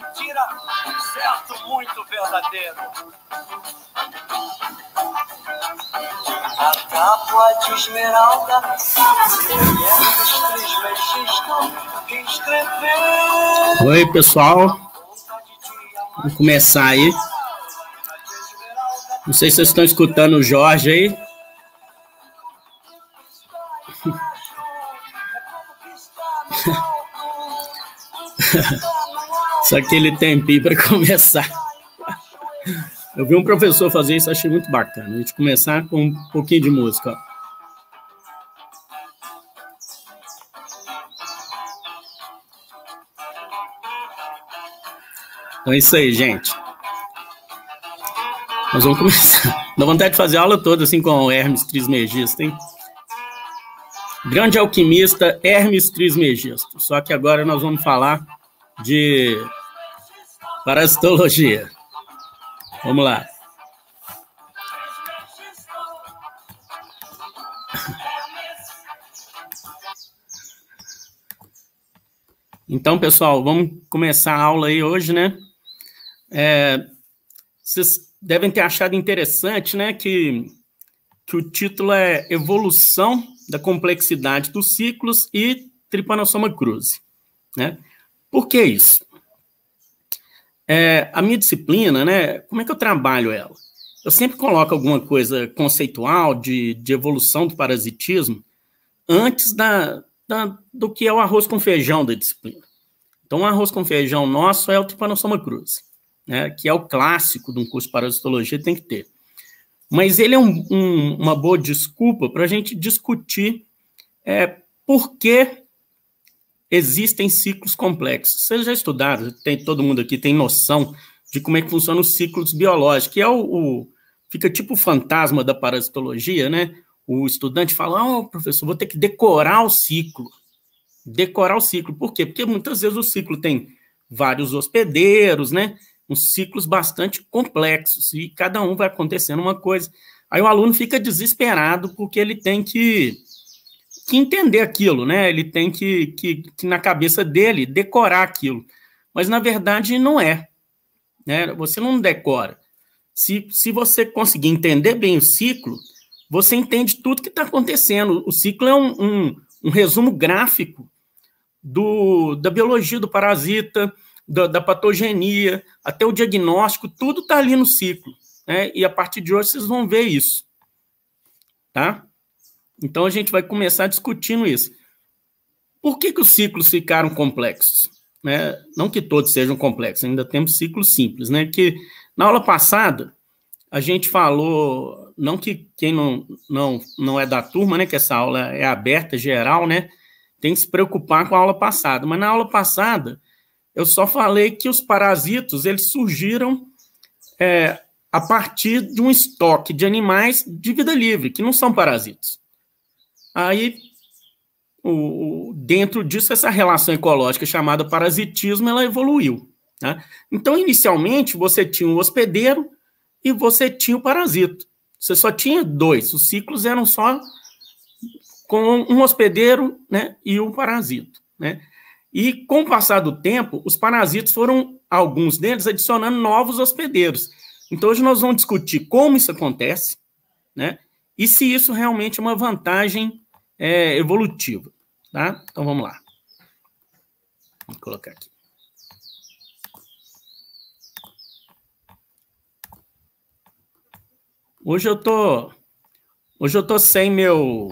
mentira, certo muito verdadeiro. A capa de esmeralda, mulher dos três Oi, pessoal. Vamos começar aí. Não sei se vocês estão escutando o Jorge aí. aquele tempinho para começar. Eu vi um professor fazer isso, achei muito bacana. A gente começar com um pouquinho de música. Então é isso aí, gente. Nós vamos começar. Dá vontade de fazer a aula toda assim com o Hermes Trismegisto, hein? Grande alquimista Hermes Trismegisto. Só que agora nós vamos falar de Parasitologia. É vamos lá. Então, pessoal, vamos começar a aula aí hoje, né? É, vocês devem ter achado interessante, né, que, que o título é Evolução da Complexidade dos Ciclos e Trypanosoma cruzi, né? Por que isso? É, a minha disciplina, né? Como é que eu trabalho ela? Eu sempre coloco alguma coisa conceitual de, de evolução do parasitismo antes da, da, do que é o arroz com feijão da disciplina. Então, o arroz com feijão nosso é o Trypanosoma cruz, né, que é o clássico de um curso de parasitologia, tem que ter. Mas ele é um, um, uma boa desculpa para a gente discutir é, por que existem ciclos complexos. Vocês já estudaram, tem, todo mundo aqui tem noção de como é que funciona os ciclos biológicos, que é o, o fica tipo o fantasma da parasitologia, né? O estudante fala, oh, professor, vou ter que decorar o ciclo. Decorar o ciclo. Por quê? Porque muitas vezes o ciclo tem vários hospedeiros, né? Uns ciclos bastante complexos e cada um vai acontecendo uma coisa. Aí o aluno fica desesperado porque ele tem que que entender aquilo, né? Ele tem que, que, que, na cabeça dele, decorar aquilo. Mas, na verdade, não é. Né? Você não decora. Se, se você conseguir entender bem o ciclo, você entende tudo que está acontecendo. O ciclo é um, um, um, resumo gráfico do, da biologia do parasita, da, da patogenia, até o diagnóstico, tudo está ali no ciclo. Né? E a partir de hoje vocês vão ver isso. Tá? Então a gente vai começar discutindo isso. Por que, que os ciclos ficaram complexos? Né? Não que todos sejam complexos, ainda temos ciclos simples, né? Que na aula passada a gente falou, não que quem não, não, não é da turma, né? Que essa aula é aberta, geral, né? Tem que se preocupar com a aula passada. Mas na aula passada eu só falei que os parasitos eles surgiram é, a partir de um estoque de animais de vida livre, que não são parasitos. Aí, o, o, dentro disso, essa relação ecológica chamada parasitismo, ela evoluiu. Né? Então, inicialmente, você tinha o um hospedeiro e você tinha o um parasito. Você só tinha dois, os ciclos eram só com um hospedeiro né, e um parasito. Né? E com o passar do tempo, os parasitos foram, alguns deles, adicionando novos hospedeiros. Então, hoje nós vamos discutir como isso acontece né, e se isso realmente é uma vantagem é, evolutiva. Tá? Então vamos lá. Vou colocar aqui. Hoje eu tô hoje eu tô sem meu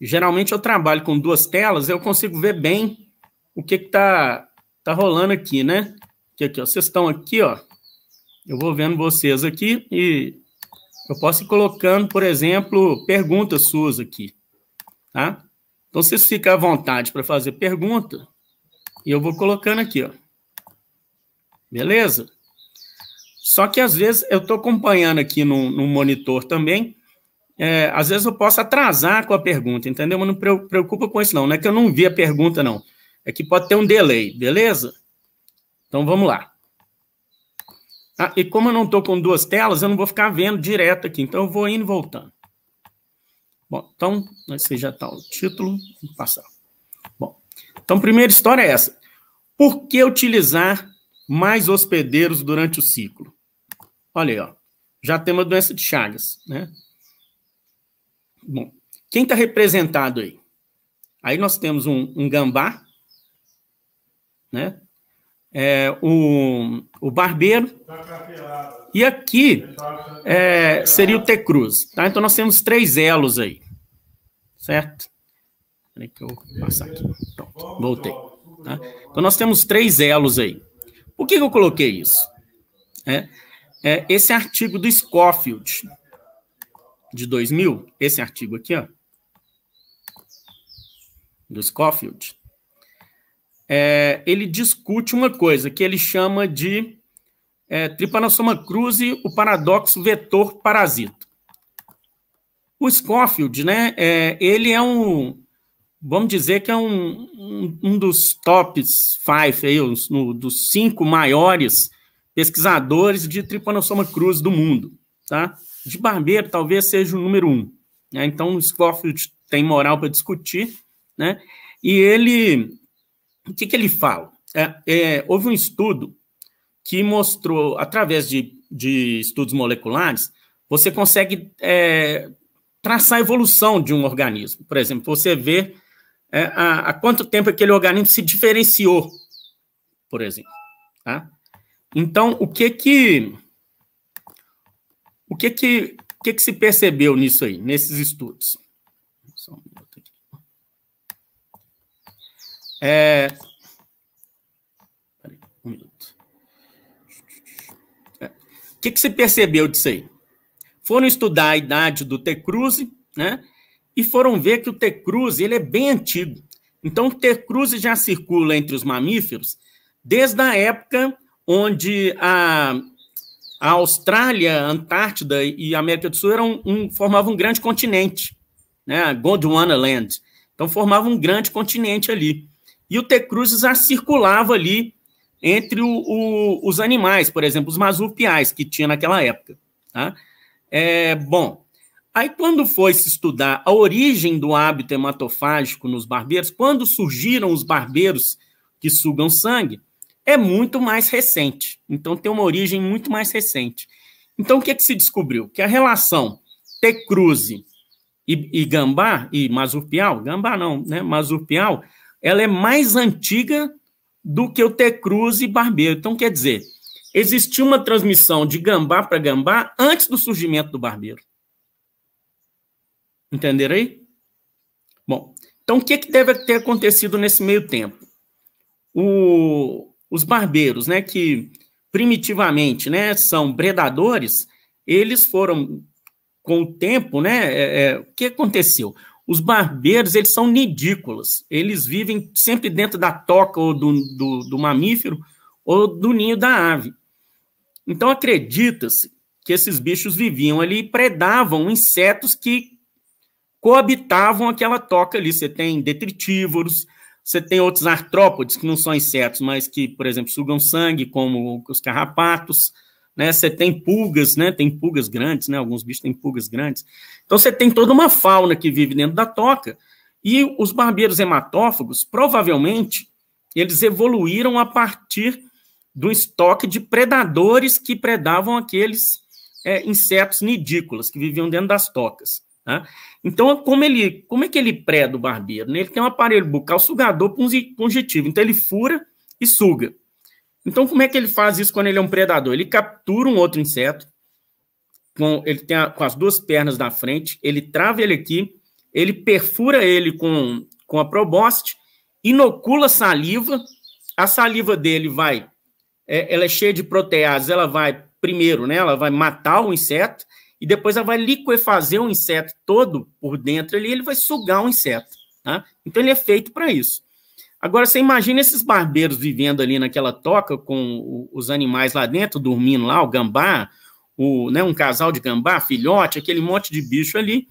Geralmente eu trabalho com duas telas, eu consigo ver bem o que que tá tá rolando aqui, né? Que aqui, ó, vocês estão aqui, ó. Eu vou vendo vocês aqui e eu posso ir colocando, por exemplo, perguntas suas aqui. Tá? Então, vocês ficam à vontade para fazer pergunta. E eu vou colocando aqui, ó. Beleza? Só que às vezes eu estou acompanhando aqui no, no monitor também. É, às vezes eu posso atrasar com a pergunta, entendeu? Mas não preocupa com isso, não. Não é que eu não vi a pergunta, não. É que pode ter um delay, beleza? Então vamos lá. Tá? E como eu não estou com duas telas, eu não vou ficar vendo direto aqui. Então, eu vou indo e voltando. Bom, então, esse já está o título. Vou passar. Bom, então, primeira história é essa. Por que utilizar mais hospedeiros durante o ciclo? Olha aí, ó. Já tem uma doença de Chagas, né? Bom, quem está representado aí? Aí nós temos um, um gambá, né? é, o, o barbeiro. E aqui é, seria o T-cruz. Tá? Então nós temos três elos aí. Certo? Peraí que eu vou passar aqui. Pronto, voltei. Tá? Então nós temos três elos aí. Por que, que eu coloquei isso? É, é, esse artigo do Scofield de 2000, esse artigo aqui, ó, do Scofield, é, ele discute uma coisa que ele chama de é, Trypanosoma cruzi, o paradoxo vetor parasito. O Scofield, né, é, ele é um, vamos dizer que é um, um, um dos tops five, aí, os, no, dos cinco maiores pesquisadores de Trypanosoma cruzi do mundo, tá? De barbeiro, talvez seja o número um. Né? Então, o Scofield tem moral para discutir, né? E ele o que, que ele fala? É, é, houve um estudo que mostrou, através de, de estudos moleculares, você consegue é, traçar a evolução de um organismo. Por exemplo, você vê há, é, quanto tempo aquele organismo se diferenciou, por exemplo. Tá? Então, o que que o que que, que, que se percebeu nisso aí, nesses estudos? É... Peraí, um minuto. É. O que, que você percebeu disso aí? Foram estudar a idade do T. Cruz, né? E foram ver que o T. Cruz ele é bem antigo. Então, o T. Cruz já circula entre os mamíferos desde a época onde a, a Austrália, a Antártida e a América do Sul eram um, formavam um grande continente, né? Gondwana Land. Então formava um grande continente ali. E o T. cruzes circulava ali entre o, o, os animais, por exemplo, os masurpiais que tinha naquela época. Tá? É, bom, aí quando foi se estudar a origem do hábito hematofágico nos barbeiros, quando surgiram os barbeiros que sugam sangue, é muito mais recente. Então tem uma origem muito mais recente. Então o que, é que se descobriu? Que a relação T. cruzi e, e gambá, e masurpial, gambá não, né, marsupial, ela é mais antiga do que o T-Cruz e Barbeiro. Então, quer dizer, existia uma transmissão de gambá para gambá antes do surgimento do Barbeiro. Entenderam aí? Bom, então o que, que deve ter acontecido nesse meio tempo? O, os barbeiros, né, que primitivamente né, são predadores, eles foram, com o tempo, né, é, é, o que aconteceu? Os barbeiros, eles são nidícolas. Eles vivem sempre dentro da toca ou do, do, do mamífero ou do ninho da ave. Então, acredita-se que esses bichos viviam ali e predavam insetos que coabitavam aquela toca ali. Você tem detritívoros, você tem outros artrópodes, que não são insetos, mas que, por exemplo, sugam sangue, como os carrapatos né? Você tem pulgas, né? Tem pulgas grandes, né? Alguns bichos têm pulgas grandes. Então você tem toda uma fauna que vive dentro da toca. E os barbeiros hematófagos, provavelmente, eles evoluíram a partir do estoque de predadores que predavam aqueles é, insetos nidícolas que viviam dentro das tocas. Tá? Então, como, ele, como é que ele preda o barbeiro? Né? Ele tem um aparelho bucal sugador pungitivo. Então, ele fura e suga. Então, como é que ele faz isso quando ele é um predador? Ele captura um outro inseto, com, ele tem a, com as duas pernas na frente, ele trava ele aqui, ele perfura ele com, com a proboste, inocula saliva, a saliva dele vai, é, ela é cheia de proteases, ela vai primeiro, né, ela vai matar o inseto, e depois ela vai liquefazer o inseto todo por dentro ali, ele vai sugar o inseto. Tá? Então ele é feito para isso. Agora, você imagina esses barbeiros vivendo ali naquela toca com os animais lá dentro, dormindo lá, o gambá, o, né, um casal de gambá, filhote, aquele monte de bicho ali.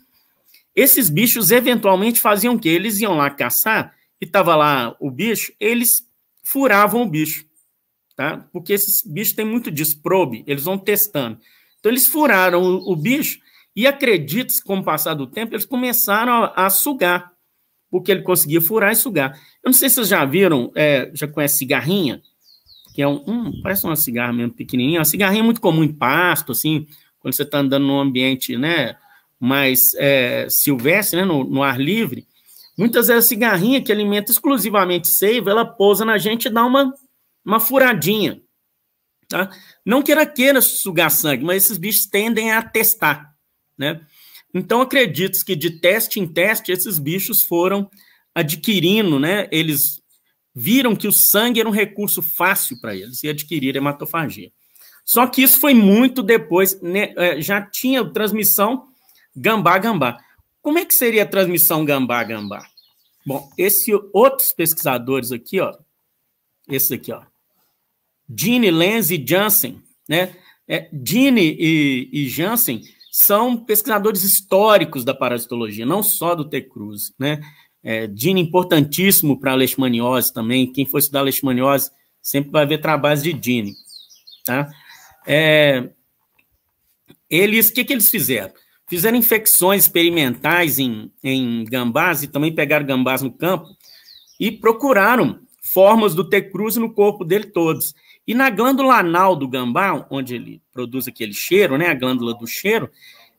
Esses bichos, eventualmente, faziam o quê? Eles iam lá caçar e estava lá o bicho, eles furavam o bicho, tá? Porque esses bichos têm muito disso, probe, eles vão testando. Então, eles furaram o, o bicho e, acredita-se, com o passar do tempo, eles começaram a, a sugar porque ele conseguia furar e sugar. Eu não sei se vocês já viram, é, já conhece cigarrinha, que é um, hum, parece uma cigarra mesmo pequenininha, uma cigarrinha é muito comum em pasto, assim, quando você está andando num ambiente, né, mais é, silvestre, né, no, no, ar livre, muitas vezes a cigarrinha que alimenta exclusivamente seiva, ela pousa na gente e dá uma, uma furadinha, tá? Não queira queira sugar sangue, mas esses bichos tendem a testar, né? Então, acredito que de teste em teste, esses bichos foram adquirindo, né? Eles viram que o sangue era um recurso fácil para eles e adquiriram hematofagia. Só que isso foi muito depois, né, é, já tinha transmissão gambá-gambá. Como é que seria a transmissão gambá-gambá? Bom, esse outros pesquisadores aqui, ó, esse aqui, ó, Gene, Lenz e Jansen, né? É, Gene e, e Jansen são pesquisadores históricos da parasitologia, não só do T. Cruz, né? É, importantíssimo para a leishmaniose também. Quem for estudar leishmaniose sempre vai ver trabalhos de Dini. Tá? É, eles, o que, que eles fizeram? Fizeram infecções experimentais em, em gambás e também pegaram gambás no campo e procuraram formas do T. cruz no corpo dele todos. E na glândula anal do gambá, onde ele produz aquele cheiro, né, a glândula do cheiro,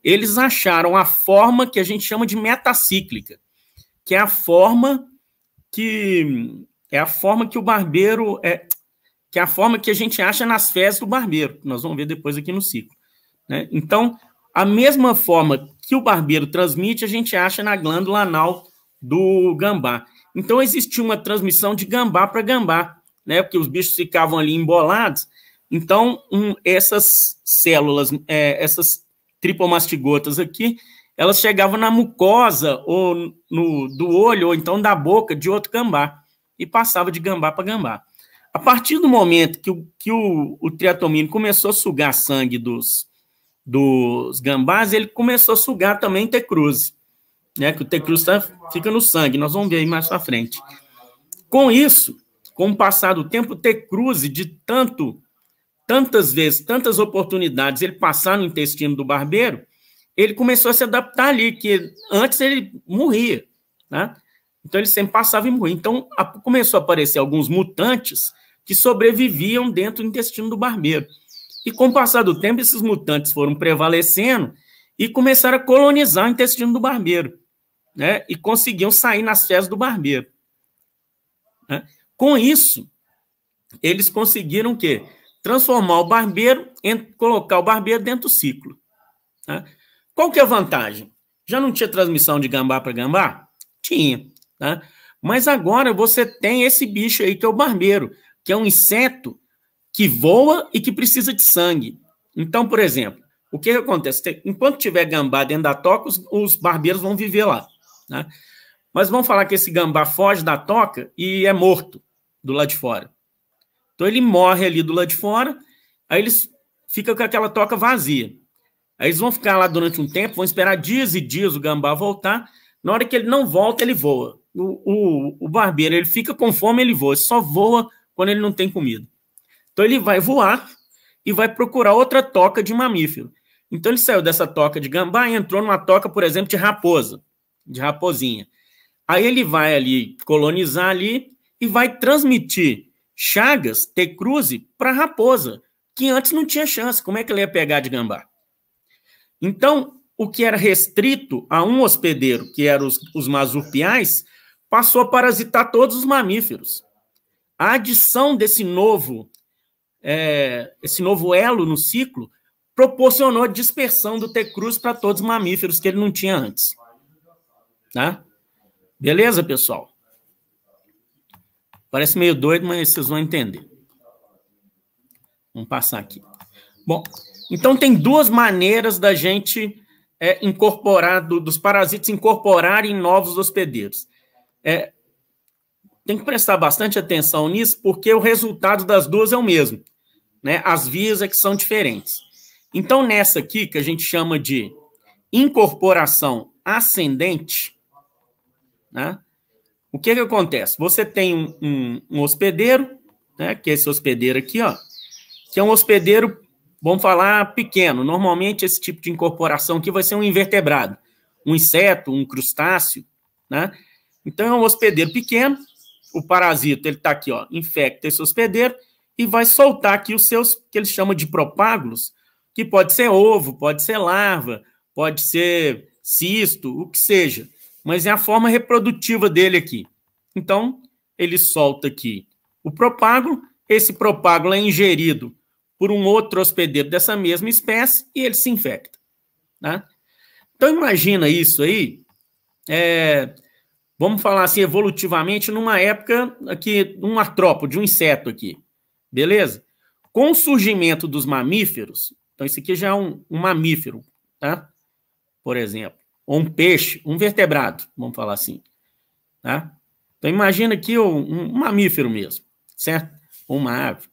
eles acharam a forma que a gente chama de metacíclica que é a forma que é a forma que o barbeiro é que é a forma que a gente acha nas fezes do barbeiro. Nós vamos ver depois aqui no ciclo. Né? Então, a mesma forma que o barbeiro transmite, a gente acha na glândula anal do gambá. Então, existia uma transmissão de gambá para gambá, né? porque os bichos ficavam ali embolados. Então, um, essas células, é, essas tripomastigotas aqui, elas chegavam na mucosa ou no, do olho ou então da boca de outro gambá e passava de gambá para gambá. A partir do momento que o, que o, o triatomino começou a sugar sangue dos, dos gambás, ele começou a sugar também T-cruz, né? Que o T-cruz tá, fica no sangue, nós vamos ver aí mais para frente. Com isso, com o passar do tempo, o T-cruz de tanto tantas vezes, tantas oportunidades ele passar no intestino do barbeiro, ele começou a se adaptar ali, que antes ele morria, né? Então ele sempre passava e morria. Então a, começou a aparecer alguns mutantes que sobreviviam dentro do intestino do barbeiro. E com o passar do tempo, esses mutantes foram prevalecendo e começaram a colonizar o intestino do barbeiro, né? E conseguiam sair nas fezes do barbeiro. Né? Com isso, eles conseguiram o quê? Transformar o barbeiro, colocar o barbeiro dentro do ciclo. Né? Qual que é a vantagem? Já não tinha transmissão de gambá para gambá? Tinha, tá? Mas agora você tem esse bicho aí que é o barbeiro, que é um inseto que voa e que precisa de sangue. Então, por exemplo, o que acontece? Enquanto tiver gambá dentro da toca, os, os barbeiros vão viver lá. Né? Mas vamos falar que esse gambá foge da toca e é morto do lado de fora. Então ele morre ali do lado de fora, aí eles ficam com aquela toca vazia. Aí eles vão ficar lá durante um tempo, vão esperar dias e dias o gambá voltar. Na hora que ele não volta, ele voa. O, o, o barbeiro, ele fica com fome, ele voa. Ele só voa quando ele não tem comida. Então ele vai voar e vai procurar outra toca de mamífero. Então ele saiu dessa toca de gambá e entrou numa toca, por exemplo, de raposa, de raposinha. Aí ele vai ali colonizar ali e vai transmitir Chagas, T. Cruze para raposa, que antes não tinha chance. Como é que ele ia pegar de gambá? Então, o que era restrito a um hospedeiro, que eram os, os passou a parasitar todos os mamíferos. A adição desse novo, é, esse novo elo no ciclo proporcionou a dispersão do T-cruz para todos os mamíferos que ele não tinha antes. Tá? Beleza, pessoal? Parece meio doido, mas vocês vão entender. Vamos passar aqui. Bom, então, tem duas maneiras da gente é, incorporar, do, dos parasitas incorporarem novos hospedeiros. É, tem que prestar bastante atenção nisso, porque o resultado das duas é o mesmo. Né? As vias é que são diferentes. Então, nessa aqui, que a gente chama de incorporação ascendente, né? o que, que acontece? Você tem um, um, um hospedeiro, né? que é esse hospedeiro aqui, ó, que é um hospedeiro Vamos falar pequeno. Normalmente, esse tipo de incorporação aqui vai ser um invertebrado, um inseto, um crustáceo, né? Então, é um hospedeiro pequeno, o parasito, ele está aqui, ó, infecta esse hospedeiro e vai soltar aqui os seus, que ele chama de propágulos, que pode ser ovo, pode ser larva, pode ser cisto, o que seja, mas é a forma reprodutiva dele aqui. Então, ele solta aqui o propágulo, esse propágulo é ingerido por um outro hospedeiro dessa mesma espécie e ele se infecta. Né? Então, imagina isso aí, é, vamos falar assim, evolutivamente, numa época aqui, um artrópode, um inseto aqui, beleza? Com o surgimento dos mamíferos, então isso aqui já é um, um mamífero, tá? Por exemplo, ou um peixe, um vertebrado, vamos falar assim, tá? Então imagina aqui um, um mamífero mesmo, certo? Uma ave.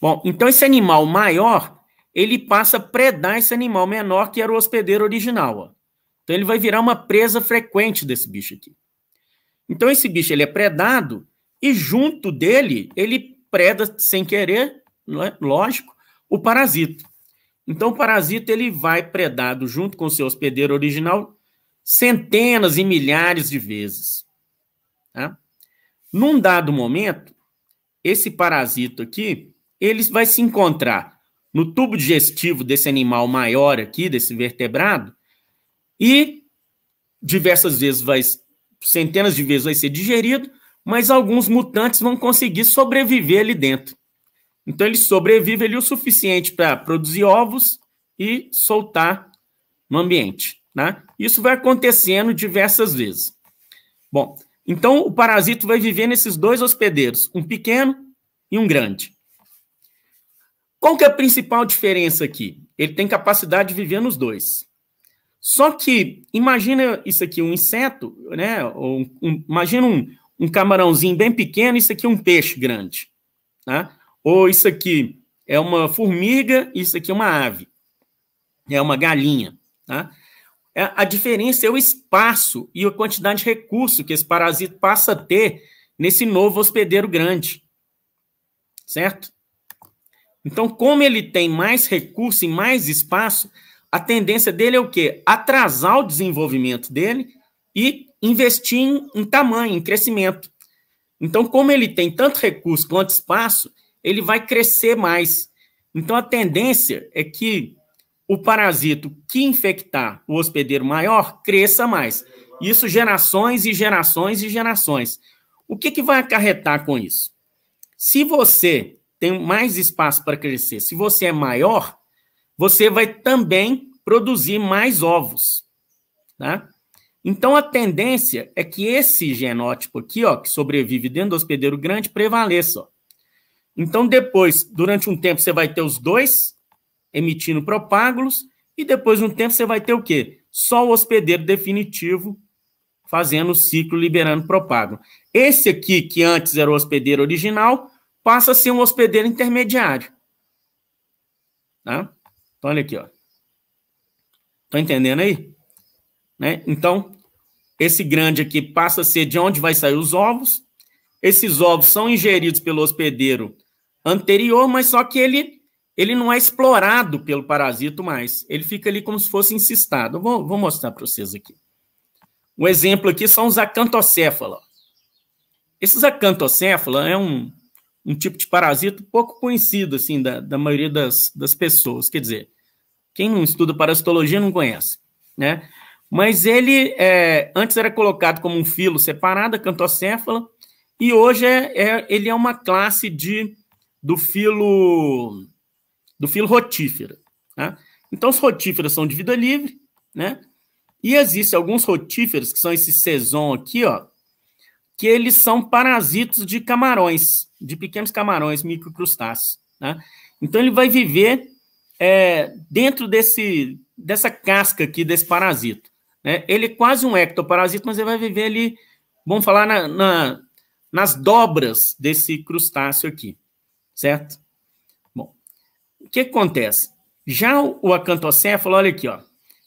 Bom, então esse animal maior, ele passa a predar esse animal menor, que era o hospedeiro original. Ó. Então ele vai virar uma presa frequente desse bicho aqui. Então esse bicho ele é predado e junto dele ele preda sem querer, não é? lógico, o parasita. Então o parasita ele vai predado junto com o seu hospedeiro original centenas e milhares de vezes. Tá? Num dado momento, esse parasito aqui, ele vai se encontrar no tubo digestivo desse animal maior aqui, desse vertebrado, e diversas vezes vai, centenas de vezes vai ser digerido, mas alguns mutantes vão conseguir sobreviver ali dentro. Então ele sobrevive ali o suficiente para produzir ovos e soltar no ambiente. Né? Isso vai acontecendo diversas vezes. Bom, então o parasito vai viver nesses dois hospedeiros, um pequeno e um grande. Qual que é a principal diferença aqui? Ele tem capacidade de viver nos dois. Só que, imagina isso aqui, um inseto, né? Um, um, imagina um, um camarãozinho bem pequeno, isso aqui é um peixe grande. Tá? Ou isso aqui é uma formiga, isso aqui é uma ave. É uma galinha. Tá? A diferença é o espaço e a quantidade de recurso que esse parasito passa a ter nesse novo hospedeiro grande. Certo? Então, como ele tem mais recurso e mais espaço, a tendência dele é o quê? Atrasar o desenvolvimento dele e investir em, em tamanho, em crescimento. Então, como ele tem tanto recurso quanto espaço, ele vai crescer mais. Então, a tendência é que o parasito que infectar o hospedeiro maior cresça mais. Isso gerações e gerações e gerações. O que, que vai acarretar com isso? Se você tem mais espaço para crescer. Se você é maior, você vai também produzir mais ovos, tá? Então a tendência é que esse genótipo aqui, ó, que sobrevive dentro do hospedeiro grande, prevaleça. Ó. Então depois, durante um tempo você vai ter os dois emitindo propágulos e depois de um tempo você vai ter o quê? Só o hospedeiro definitivo fazendo o ciclo liberando propágulo. Esse aqui que antes era o hospedeiro original, passa a ser um hospedeiro intermediário. Tá? Então, olha aqui, ó. Estão tá entendendo aí? Né? Então, esse grande aqui passa a ser de onde vai sair os ovos. Esses ovos são ingeridos pelo hospedeiro anterior, mas só que ele ele não é explorado pelo parasito mais. Ele fica ali como se fosse incistado. vou, vou mostrar para vocês aqui. Um exemplo aqui são os acantocéfala. Esses acantocéfala é um, um tipo de parasito pouco conhecido assim da, da maioria das, das pessoas. Quer dizer, quem não estuda parasitologia não conhece, né? Mas ele é, antes era colocado como um filo separado, cantocéfala, e hoje é, é, ele é uma classe de do filo do filo rotífera. Né? Então os rotíferos são de vida livre, né? E existem alguns rotíferos que são esse sezon aqui, ó, que eles são parasitos de camarões de pequenos camarões, microcrustáceos. Né? Então, ele vai viver é, dentro desse, dessa casca aqui, desse parasito. Né? Ele é quase um ectoparasito, mas ele vai viver ali, vamos falar, na, na, nas dobras desse crustáceo aqui, certo? Bom, o que acontece? Já o acantocéfalo, olha aqui, ó,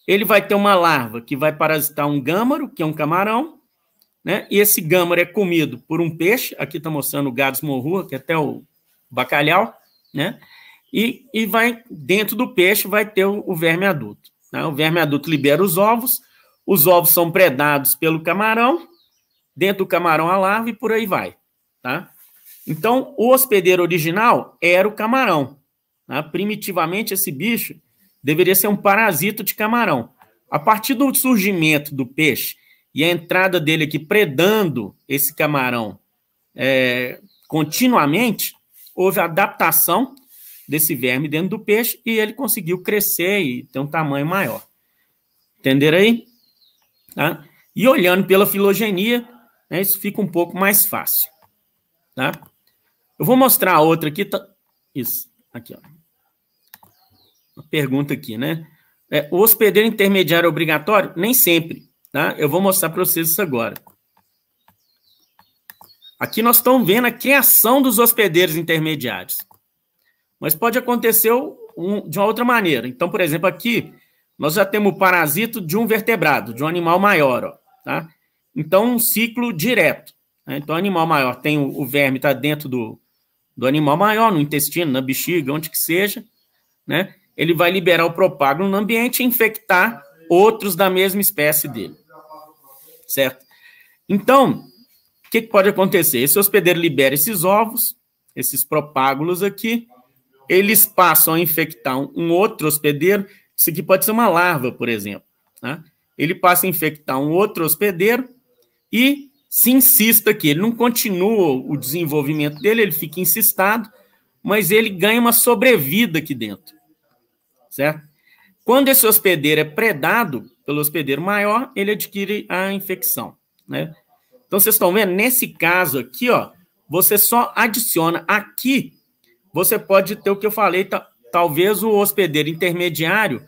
ele vai ter uma larva que vai parasitar um gâmaro, que é um camarão, né? E esse gâmara é comido por um peixe, aqui está mostrando o Gades morrua, que é até o bacalhau, né? E, e vai dentro do peixe vai ter o, o verme adulto. Né? O verme adulto libera os ovos, os ovos são predados pelo camarão, dentro do camarão a larva e por aí vai. Tá? Então, o hospedeiro original era o camarão. Né? Primitivamente, esse bicho deveria ser um parasito de camarão. A partir do surgimento do peixe e a entrada dele aqui predando esse camarão é, continuamente, houve adaptação desse verme dentro do peixe e ele conseguiu crescer e ter um tamanho maior. Entenderam aí? Tá? E olhando pela filogenia, né, isso fica um pouco mais fácil. Tá? Eu vou mostrar outra aqui. Tá... Isso, aqui. Ó. Uma pergunta aqui, né? É, o hospedeiro intermediário é obrigatório? Nem sempre. Tá? Eu vou mostrar para vocês isso agora. Aqui nós estamos vendo a criação dos hospedeiros intermediários. Mas pode acontecer um, de uma outra maneira. Então, por exemplo, aqui nós já temos o parasito de um vertebrado, de um animal maior. Ó, tá? Então, um ciclo direto. Né? Então, o animal maior tem o, o verme, está dentro do, do animal maior, no intestino, na bexiga, onde que seja. Né? Ele vai liberar o propágulo no ambiente e infectar outros da mesma espécie dele certo? Então, o que, que pode acontecer? Esse hospedeiro libera esses ovos, esses propágulos aqui, eles passam a infectar um outro hospedeiro. Isso aqui pode ser uma larva, por exemplo. Né? Ele passa a infectar um outro hospedeiro e se insista aqui. Ele não continua o desenvolvimento dele, ele fica insistado, mas ele ganha uma sobrevida aqui dentro. Certo? Quando esse hospedeiro é predado, pelo hospedeiro maior, ele adquire a infecção, né? Então, vocês estão vendo? Nesse caso aqui, ó, você só adiciona aqui, você pode ter o que eu falei, talvez o hospedeiro intermediário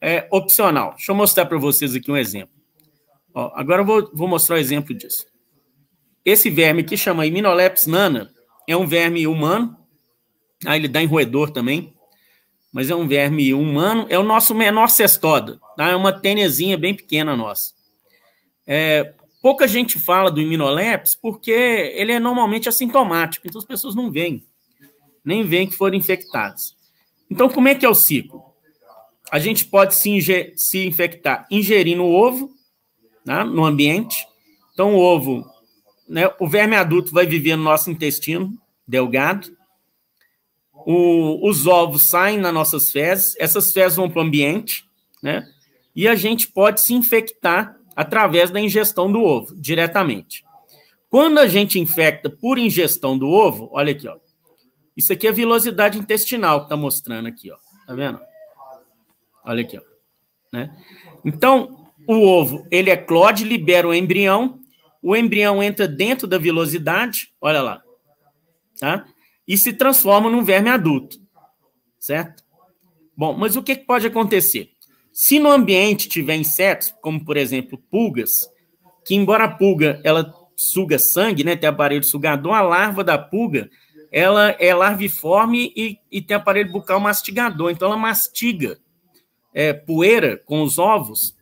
é opcional. Deixa eu mostrar para vocês aqui um exemplo. Ó, agora eu vou, vou mostrar o um exemplo disso. Esse verme que chama Iminoleps nana é um verme humano, aí tá? ele dá em roedor também, mas é um verme humano, é o nosso menor cestodo, tá? é uma tenezinha bem pequena nossa. É, pouca gente fala do iminolepis porque ele é normalmente assintomático, então as pessoas não veem, nem veem que foram infectadas. Então, como é que é o ciclo? A gente pode se, inger, se infectar ingerindo o ovo né, no ambiente. Então, o ovo, né, o verme adulto vai viver no nosso intestino delgado, o, os ovos saem nas nossas fezes, essas fezes vão para o ambiente, né? E a gente pode se infectar através da ingestão do ovo, diretamente. Quando a gente infecta por ingestão do ovo, olha aqui, ó. Isso aqui é a vilosidade intestinal que está mostrando aqui, ó. Tá vendo? Olha aqui, ó. Né? Então, o ovo, ele eclode, é libera o embrião, o embrião entra dentro da vilosidade, olha lá, tá? e se transforma num verme adulto, certo? Bom, mas o que pode acontecer? Se no ambiente tiver insetos, como por exemplo pulgas, que embora a pulga ela suga sangue, né, tem aparelho sugador, a larva da pulga ela é larviforme e, e tem aparelho bucal mastigador, então ela mastiga é, poeira com os ovos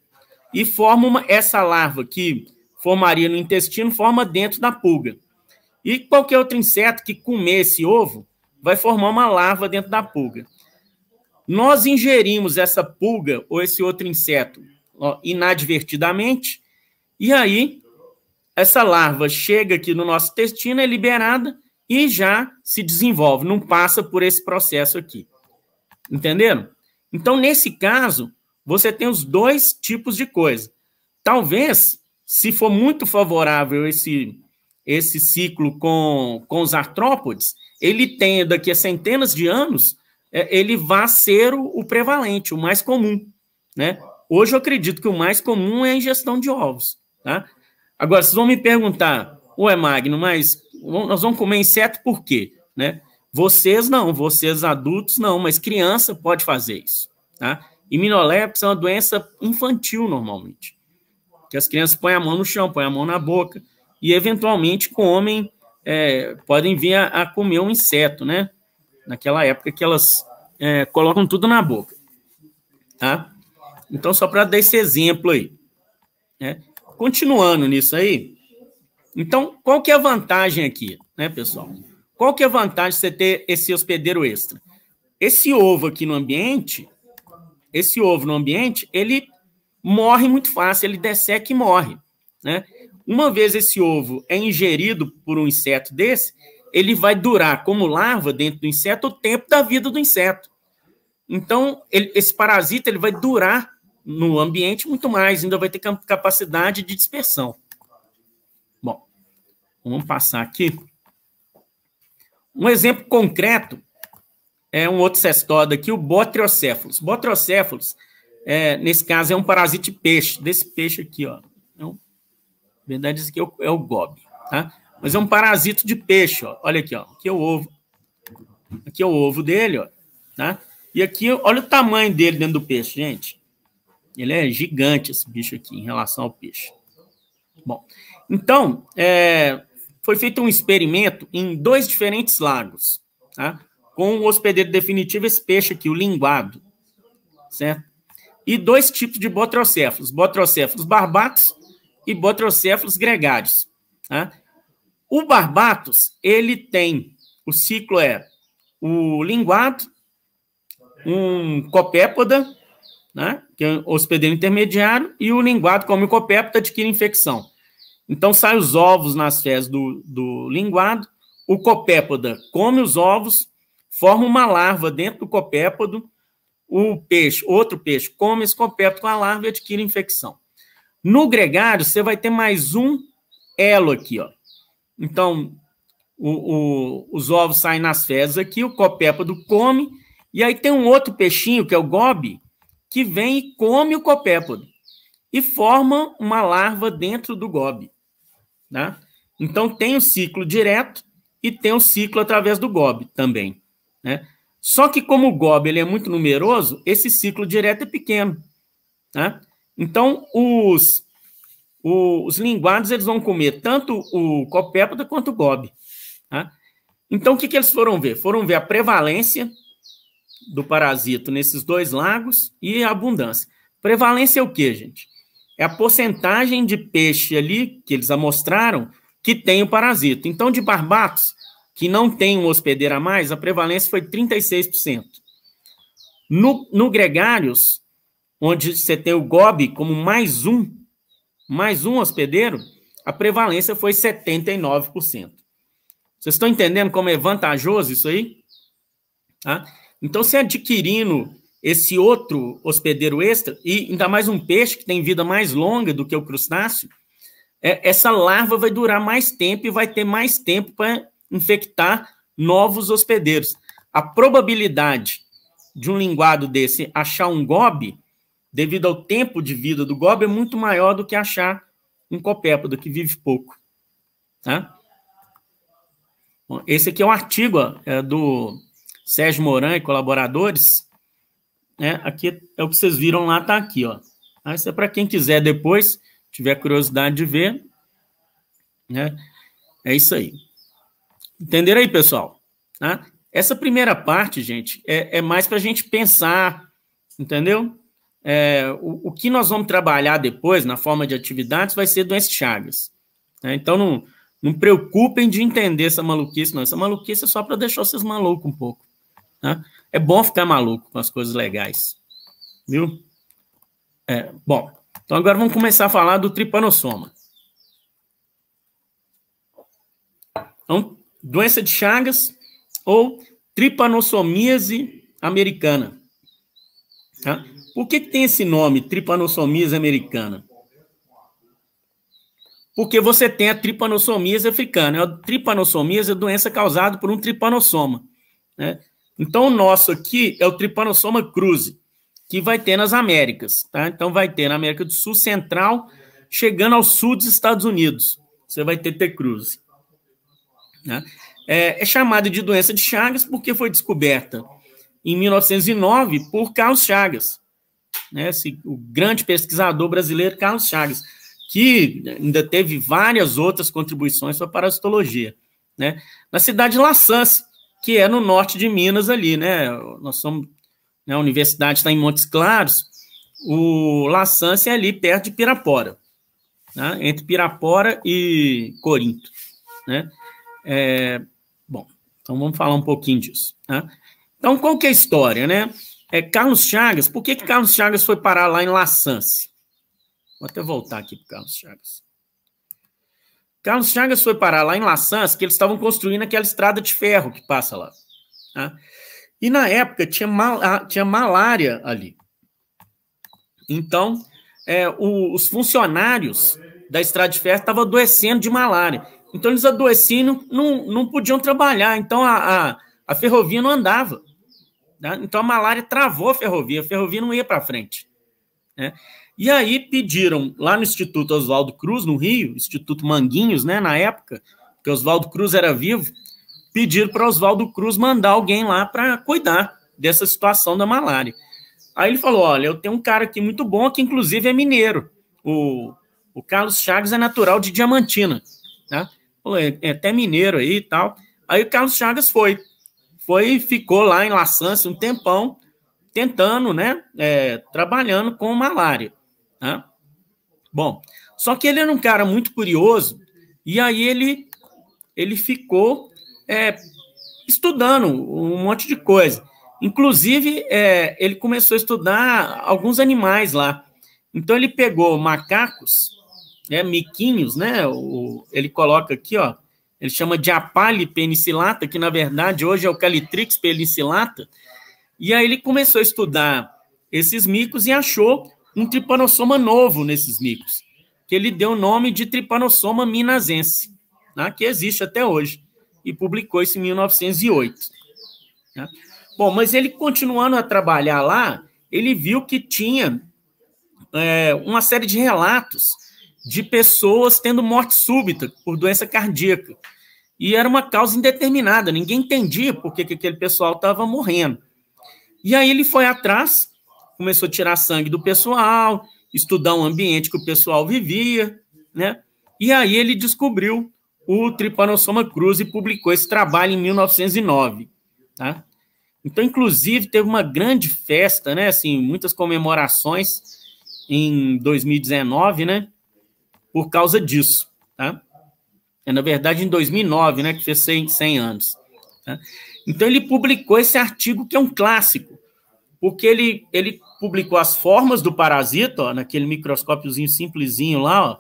e forma uma, essa larva que formaria no intestino, forma dentro da pulga. E qualquer outro inseto que comer esse ovo vai formar uma larva dentro da pulga. Nós ingerimos essa pulga ou esse outro inseto ó, inadvertidamente, e aí essa larva chega aqui no nosso intestino, é liberada e já se desenvolve, não passa por esse processo aqui. Entenderam? Então, nesse caso, você tem os dois tipos de coisa. Talvez, se for muito favorável esse esse ciclo com, com os artrópodes, ele tem daqui a centenas de anos, é, ele vai ser o, o, prevalente, o mais comum. Né? Hoje eu acredito que o mais comum é a ingestão de ovos. Tá? Agora, vocês vão me perguntar, ué, Magno, mas nós vamos comer inseto por quê? Né? Vocês não, vocês adultos não, mas criança pode fazer isso. Tá? E minolepsia é uma doença infantil normalmente, que as crianças põem a mão no chão, põem a mão na boca, e eventualmente comem, é, podem vir a, a, comer um inseto, né? Naquela época que elas é, colocam tudo na boca, tá? Então, só para dar esse exemplo aí. Né? Continuando nisso aí, então, qual que é a vantagem aqui, né, pessoal? Qual que é a vantagem de você ter esse hospedeiro extra? Esse ovo aqui no ambiente, esse ovo no ambiente, ele morre muito fácil, ele desseca e morre, né? Uma vez esse ovo é ingerido por um inseto desse, ele vai durar como larva dentro do inseto o tempo da vida do inseto. Então, ele, esse parasita ele vai durar no ambiente muito mais, ainda vai ter capacidade de dispersão. Bom, vamos passar aqui. Um exemplo concreto é um outro cestoda aqui, o Botriocephalus. Botriocephalus, é, nesse caso, é um parasita de peixe, desse peixe aqui, ó. Na verdade, isso é aqui é o, gobe, tá? Mas é um parasito de peixe, ó. Olha aqui, ó. Aqui é o ovo. Aqui é o ovo dele, ó. Tá? E aqui, olha o tamanho dele dentro do peixe, gente. Ele é gigante, esse bicho aqui, em relação ao peixe. Bom, então, é, foi feito um experimento em dois diferentes lagos, tá? com o hospedeiro definitivo, esse peixe aqui, o linguado, certo? E dois tipos de botrocéfalos, botrocéfalos barbatos e Botrocéfalos gregários. Tá? O Barbatos, ele tem, o ciclo é o linguado, um copépoda, né, que é um hospedeiro intermediário, e o linguado come o copépoda, adquire infecção. Então, saem os ovos nas fezes do, do linguado, o copépoda come os ovos, forma uma larva dentro do copépodo, o peixe, outro peixe, come esse copépodo com a larva e adquire infecção. No gregário, você vai ter mais um elo aqui, ó. Então, o, o, os ovos saem nas fezes aqui, o copépodo come, e aí tem um outro peixinho, que é o gobe, que vem e come o copépodo e forma uma larva dentro do gobe. Tá? Né? Então, tem o ciclo direto e tem o ciclo através do gobe também. Né? Só que como o gobe ele é muito numeroso, esse ciclo direto é pequeno. Tá? Então, os, os, os linguados eles vão comer tanto o copépoda quanto o gobe. Tá? Então, o que, que eles foram ver? Foram ver a prevalência do parasito nesses dois lagos e a abundância. Prevalência é o quê, gente? É a porcentagem de peixe ali que eles amostraram que tem o parasito. Então, de barbatos, que não tem um hospedeiro a mais, a prevalência foi 36%. No, no gregários, onde você tem o gobe como mais um, mais um hospedeiro, a prevalência foi 79%. Vocês estão entendendo como é vantajoso isso aí? Tá? Então, se adquirindo esse outro hospedeiro extra, e ainda mais um peixe que tem vida mais longa do que o crustáceo, é, essa larva vai durar mais tempo e vai ter mais tempo para infectar novos hospedeiros. A probabilidade de um linguado desse achar um gobe devido ao tempo de vida do Gob, é muito maior do que achar um copépodo que vive pouco. Tá? esse aqui é um artigo é, do Sérgio Moran e colaboradores. Né? Aqui é o que vocês viram lá, está aqui. Ó. Ah, isso é para quem quiser depois, tiver curiosidade de ver. Né? É isso aí. Entenderam aí, pessoal? Tá? Essa primeira parte, gente, é, é mais para a gente pensar, entendeu? é, o, o, que nós vamos trabalhar depois, na forma de atividades, vai ser doenças chagas. Né? Então, não, não preocupem de entender essa maluquice, não. Essa maluquice é só para deixar vocês malucos um pouco. Né? É bom ficar maluco com as coisas legais. Viu? É, bom, então agora vamos começar a falar do tripanossoma. Então, doença de Chagas ou tripanossomíase americana. Tá? Por que, que tem esse nome, tripanossomia americana? Porque você tem a tripanossomia africana. A tripanossomia é a é doença causada por um tripanossoma. Né? Então, o nosso aqui é o tripanossoma cruzi, que vai ter nas Américas. Tá? Então, vai ter na América do Sul, Central, chegando ao sul dos Estados Unidos. Você vai ter T. cruzi. Né? É, é chamada de doença de Chagas porque foi descoberta em 1909 por Carlos Chagas né, esse, o grande pesquisador brasileiro Carlos Chagas, que ainda teve várias outras contribuições para a parasitologia. Né, na cidade de La Sance, que é no norte de Minas ali, né, nós somos, né, a universidade está em Montes Claros, o Laçance é ali perto de Pirapora, né, entre Pirapora e Corinto, né, é, bom, então vamos falar um pouquinho disso, né. Então, qual que é a história, né? É, Carlos Chagas, por que, que Carlos Chagas foi parar lá em La Sance? Vou até voltar aqui para Carlos Chagas. Carlos Chagas foi parar lá em La Sance, que eles estavam construindo aquela estrada de ferro que passa lá. Tá? E na época tinha, mal, tinha malária ali. Então, é, o, os funcionários da estrada de ferro estavam adoecendo de malária. Então, eles adoeciam e não, não, podiam trabalhar. Então, a, a, a ferrovia não andava. Né? Então a malária travou a ferrovia, a ferrovia não ia para frente. Né? E aí pediram lá no Instituto Oswaldo Cruz, no Rio, Instituto Manguinhos, né, na época, que Oswaldo Cruz era vivo, pediram para Oswaldo Cruz mandar alguém lá para cuidar dessa situação da malária. Aí ele falou: Olha, eu tenho um cara aqui muito bom, que inclusive é mineiro. O, o Carlos Chagas é natural de Diamantina. Né? É, é até mineiro aí e tal. Aí o Carlos Chagas foi foi ficou lá em Laçance um tempão, tentando, né, é, trabalhando com malária. Né? Bom, só que ele era um cara muito curioso, e aí ele, ele ficou é, estudando um monte de coisa. Inclusive, é, ele começou a estudar alguns animais lá. Então, ele pegou macacos, né, miquinhos, né? O, ele coloca aqui, ó, ele chama de apale penicilata, que na verdade hoje é o calitrix penicilata, e aí ele começou a estudar esses micos e achou um tripanossoma novo nesses micos, que ele deu o nome de tripanossoma minasense, né, que existe até hoje, e publicou isso em 1908. Né. Bom, mas ele continuando a trabalhar lá, ele viu que tinha é, uma série de relatos de pessoas tendo morte súbita por doença cardíaca e era uma causa indeterminada, ninguém entendia por que, que aquele pessoal estava morrendo. E aí ele foi atrás, começou a tirar sangue do pessoal, estudar o um ambiente que o pessoal vivia, né? E aí ele descobriu o Trypanosoma cruz e publicou esse trabalho em 1909, tá? Então, inclusive, teve uma grande festa, né? Assim, muitas comemorações em 2019, né? Por causa disso, tá? É, na verdade, em 2009, né, que fez 100, 100 anos. Né? Então, ele publicou esse artigo, que é um clássico, porque ele, ele publicou as formas do parasita, ó, naquele microscópiozinho simplesinho lá, ó,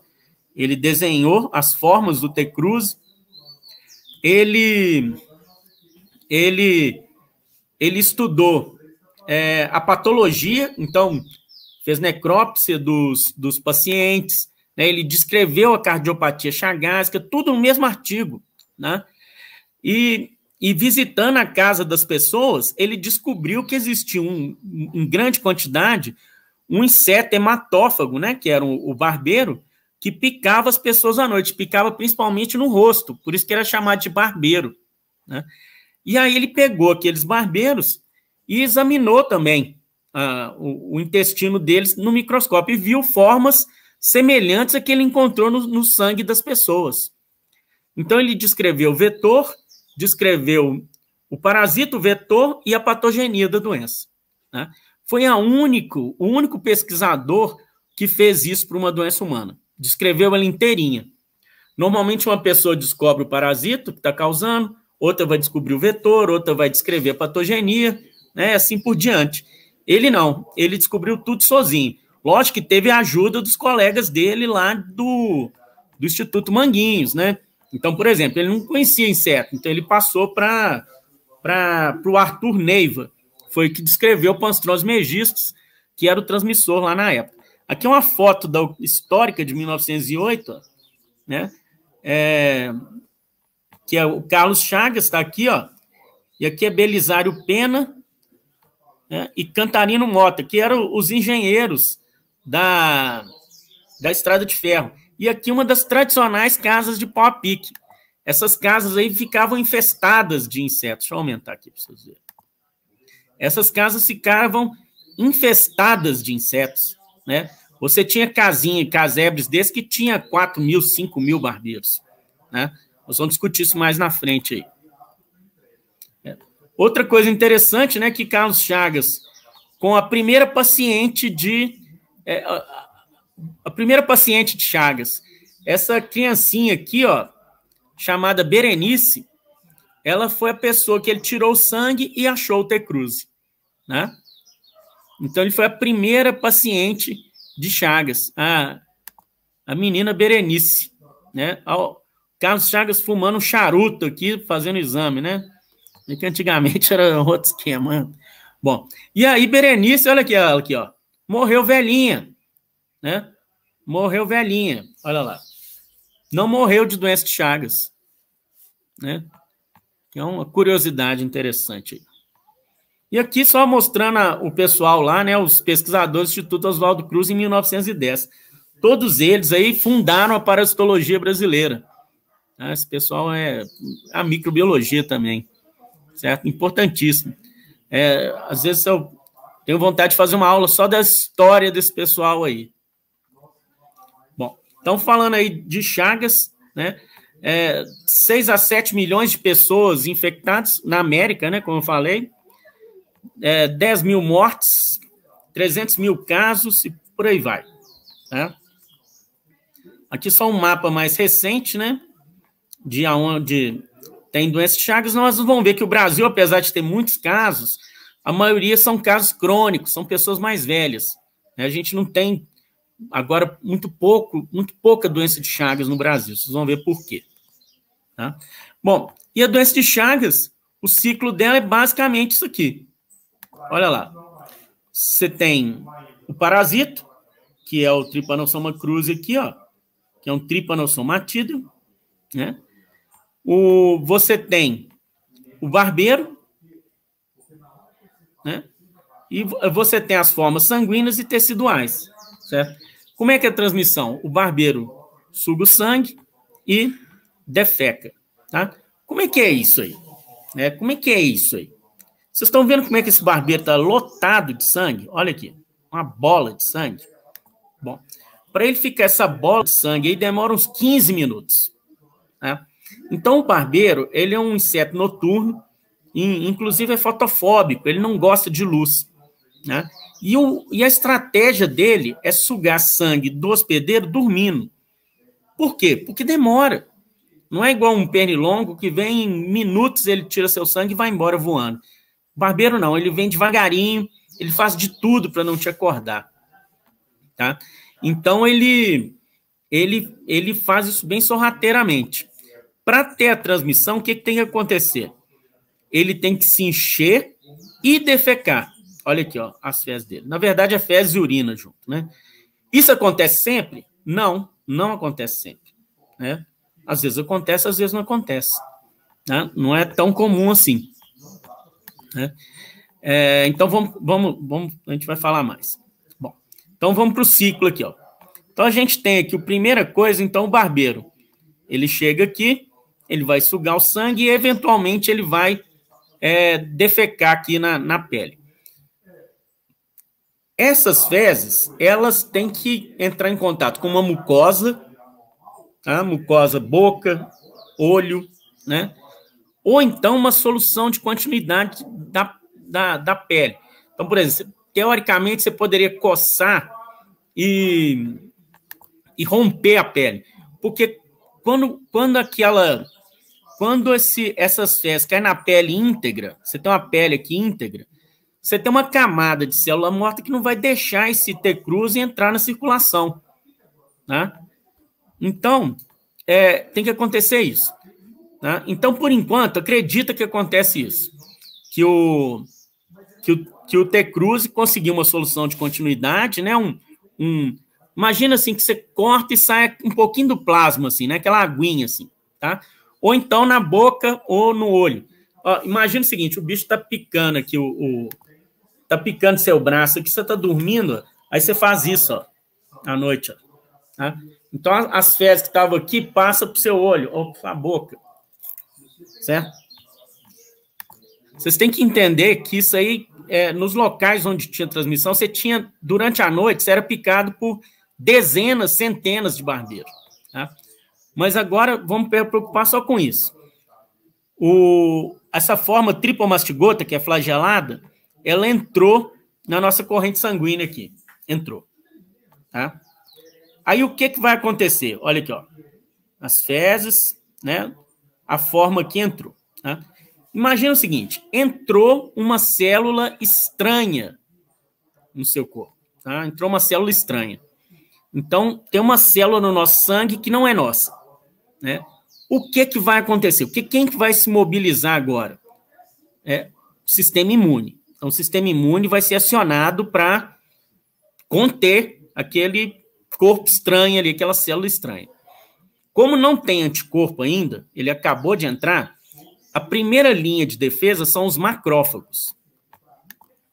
ele desenhou as formas do T. Cruz, ele, ele, ele estudou é, a patologia, então fez necrópsia dos, dos pacientes, né? Ele descreveu a cardiopatia chagásica, tudo no mesmo artigo. Né? E, e visitando a casa das pessoas, ele descobriu que existia um, em grande quantidade um inseto hematófago, né, que era o, o barbeiro, que picava as pessoas à noite, picava principalmente no rosto, por isso que era chamado de barbeiro. Né? E aí ele pegou aqueles barbeiros e examinou também uh, o, o, intestino deles no microscópio e viu formas semelhantes a que ele encontrou no, no sangue das pessoas. Então, ele descreveu o vetor, descreveu o parasito o vetor e a patogenia da doença. Né? Foi a único, o único pesquisador que fez isso para uma doença humana. Descreveu ela inteirinha. Normalmente, uma pessoa descobre o parasito que está causando, outra vai descobrir o vetor, outra vai descrever a patogenia, né? assim por diante. Ele não, ele descobriu tudo sozinho. Lógico que teve a ajuda dos colegas dele lá do, do Instituto Manguinhos, né? Então, por exemplo, ele não conhecia inseto, então ele passou para o Arthur Neiva, foi que descreveu Panstrose Megistos, que era o transmissor lá na época. Aqui é uma foto da histórica de 1908, né? É, que é o Carlos Chagas está aqui, ó. E aqui é Belisário Pena né? e Cantarino Mota, que eram os engenheiros da, da Estrada de Ferro. E aqui uma das tradicionais casas de pau a pique. Essas casas aí ficavam infestadas de insetos. Deixa eu aumentar aqui para vocês verem. Essas casas ficavam infestadas de insetos, né? Você tinha casinha, casebres desses que tinha 4 mil, 5 mil barbeiros, né? Nós vamos discutir isso mais na frente aí. É. Outra coisa interessante, né, que Carlos Chagas, com a primeira paciente de é, a, a primeira paciente de Chagas, essa criancinha aqui, ó, chamada Berenice, ela foi a pessoa que ele tirou o sangue e achou o T-Cruz, né? Então ele foi a primeira paciente de Chagas, a, a menina Berenice, né? Carlos Chagas fumando um charuto aqui, fazendo exame, né? É que antigamente era outro esquema. Bom, e aí Berenice, olha aqui, olha aqui, ó. Morreu velhinha, né? Morreu velhinha, olha lá. Não morreu de doença de Chagas, né? É uma curiosidade interessante. E aqui só mostrando a, o pessoal lá, né? Os pesquisadores do Instituto Oswaldo Cruz em 1910. Todos eles aí fundaram a parasitologia brasileira. Tá? Esse pessoal é a microbiologia também, certo? Importantíssimo. É, às vezes eu tenho vontade de fazer uma aula só da história desse pessoal aí. Bom, então falando aí de Chagas, né? É, 6 a 7 milhões de pessoas infectadas na América, né? Como eu falei. É, 10 mil mortes, 300 mil casos e por aí vai. Né? Aqui só um mapa mais recente, né? De onde tem doença de Chagas, nós vamos ver que o Brasil, apesar de ter muitos casos, a maioria são casos crônicos, são pessoas mais velhas. Né? A gente não tem agora muito pouco, muito pouca doença de Chagas no Brasil. Vocês vão ver por quê. Tá? Bom, e a doença de Chagas, o ciclo dela é basicamente isso aqui. Olha lá. Você tem o parasito, que é o Trypanosoma cruz aqui, ó, que é um tripanossomatídeo, né? O, você tem o barbeiro, né? E você tem as formas sanguíneas e teciduais, certo? Como é que é a transmissão? O barbeiro suga o sangue e defeca, tá? Como é que é isso aí? É Como é que é isso aí? Vocês estão vendo como é que esse barbeiro está lotado de sangue? Olha aqui, uma bola de sangue. Bom, para ele ficar essa bola de sangue aí demora uns 15 minutos. Né? Então o barbeiro, ele é um inseto noturno, inclusive é fotofóbico, ele não gosta de luz. Né? E, o, e a estratégia dele é sugar sangue do hospedeiro dormindo. Por quê? Porque demora. Não é igual um pernilongo que vem em minutos, ele tira seu sangue e vai embora voando. Barbeiro não, ele vem devagarinho, ele faz de tudo para não te acordar. Tá? Então ele ele ele faz isso bem sorrateiramente. Para ter a transmissão, o que, que tem que acontecer? ele tem que se encher e defecar. Olha aqui, ó, as fezes dele. Na verdade, é fezes e urina junto, né? Isso acontece sempre? Não, não acontece sempre. Né? Às vezes acontece, às vezes não acontece. Né? Não é tão comum assim. Né? É, então vamos, vamos, vamos, a gente vai falar mais. Bom, então vamos para o ciclo aqui, ó. Então a gente tem aqui, a primeira coisa, então o barbeiro, ele chega aqui, ele vai sugar o sangue e eventualmente ele vai é, defecar aqui na, na pele. Essas fezes, elas têm que entrar em contato com uma mucosa, a tá? mucosa boca, olho, né? Ou então uma solução de continuidade da, da, da pele. Então, por exemplo, teoricamente você poderia coçar e, e romper a pele, porque quando, quando aquela quando esse, essas fezes caem na pele íntegra, você tem uma pele aqui íntegra, você tem uma camada de célula morta que não vai deixar esse T cruz entrar na circulação. Né? Então, é, tem que acontecer isso. Né? Então, por enquanto, acredita que acontece isso. Que o, que o, que o T cruz conseguiu uma solução de continuidade, né? um, um, imagina assim que você corta e sai um pouquinho do plasma, assim, né? aquela aguinha assim. Tá? ou então na boca ou no olho. imagina o seguinte: o bicho está picando aqui, o, o, tá picando seu braço aqui, você está dormindo, aí você faz isso ó, à noite. Ó, tá? Então as fezes que estavam aqui passam para o seu olho ou para a boca. Certo? Vocês têm que entender que isso aí, é, nos locais onde tinha transmissão, você tinha, durante a noite, você era picado por dezenas, centenas de barbeiros. Tá? Mas agora vamos preocupar só com isso. O, essa forma tripomastigota, que é flagelada, ela entrou na nossa corrente sanguínea aqui. Entrou. Tá? Aí o que, que vai acontecer? Olha aqui, ó. As fezes, né? A forma que entrou. Tá? Imagina o seguinte: entrou uma célula estranha no seu corpo. Tá? Entrou uma célula estranha. Então, tem uma célula no nosso sangue que não é nossa né? O que que vai acontecer? O que quem que vai se mobilizar agora? É o sistema imune. Então, o sistema imune vai ser acionado para conter aquele corpo estranho ali, aquela célula estranha. Como não tem anticorpo ainda, ele acabou de entrar, a primeira linha de defesa são os macrófagos.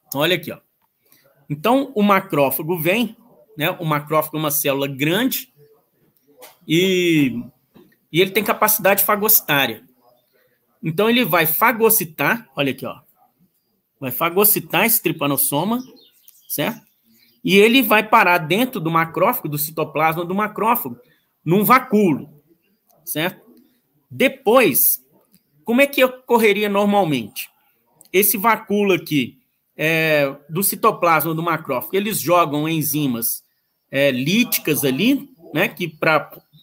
Então, olha aqui, ó. Então, o macrófago vem, né? O macrófago é uma célula grande e e ele tem capacidade fagocitária. Então ele vai fagocitar, olha aqui, ó. Vai fagocitar esse tripanossoma, certo? E ele vai parar dentro do macrófago, do citoplasma do macrófago, num vacúolo, certo? Depois, como é que ocorreria normalmente? Esse vacúolo aqui é, do citoplasma do macrófago, eles jogam enzimas é, líticas ali, né, que para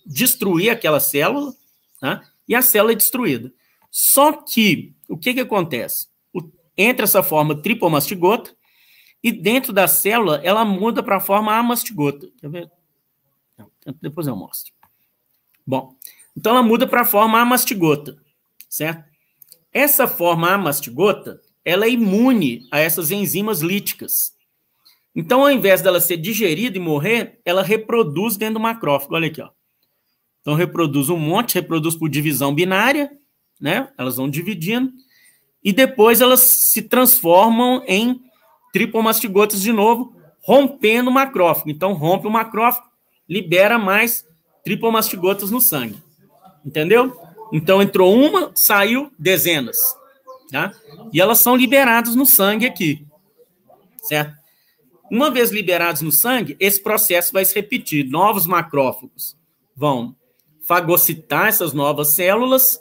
destruir aquela célula, tá? e a célula é destruída. Só que, o que, que acontece? O, entra essa forma tripomastigota, e dentro da célula, ela muda para a forma amastigota. Quer ver? Não, depois eu mostro. Bom, então ela muda para a forma amastigota, certo? Essa forma amastigota, ela é imune a essas enzimas líticas. Então, ao invés dela ser digerida e morrer, ela reproduz dentro do macrófago. Olha aqui, ó. Então reproduz um monte, reproduz por divisão binária, né? Elas vão dividindo e depois elas se transformam em tripomastigotas de novo, rompendo o macrófago. Então rompe o macrófago, libera mais tripomastigotas no sangue. Entendeu? Então entrou uma, saiu dezenas, tá? E elas são liberadas no sangue aqui. Certo? Uma vez liberados no sangue, esse processo vai se repetir. Novos macrófagos vão fagocitar essas novas células,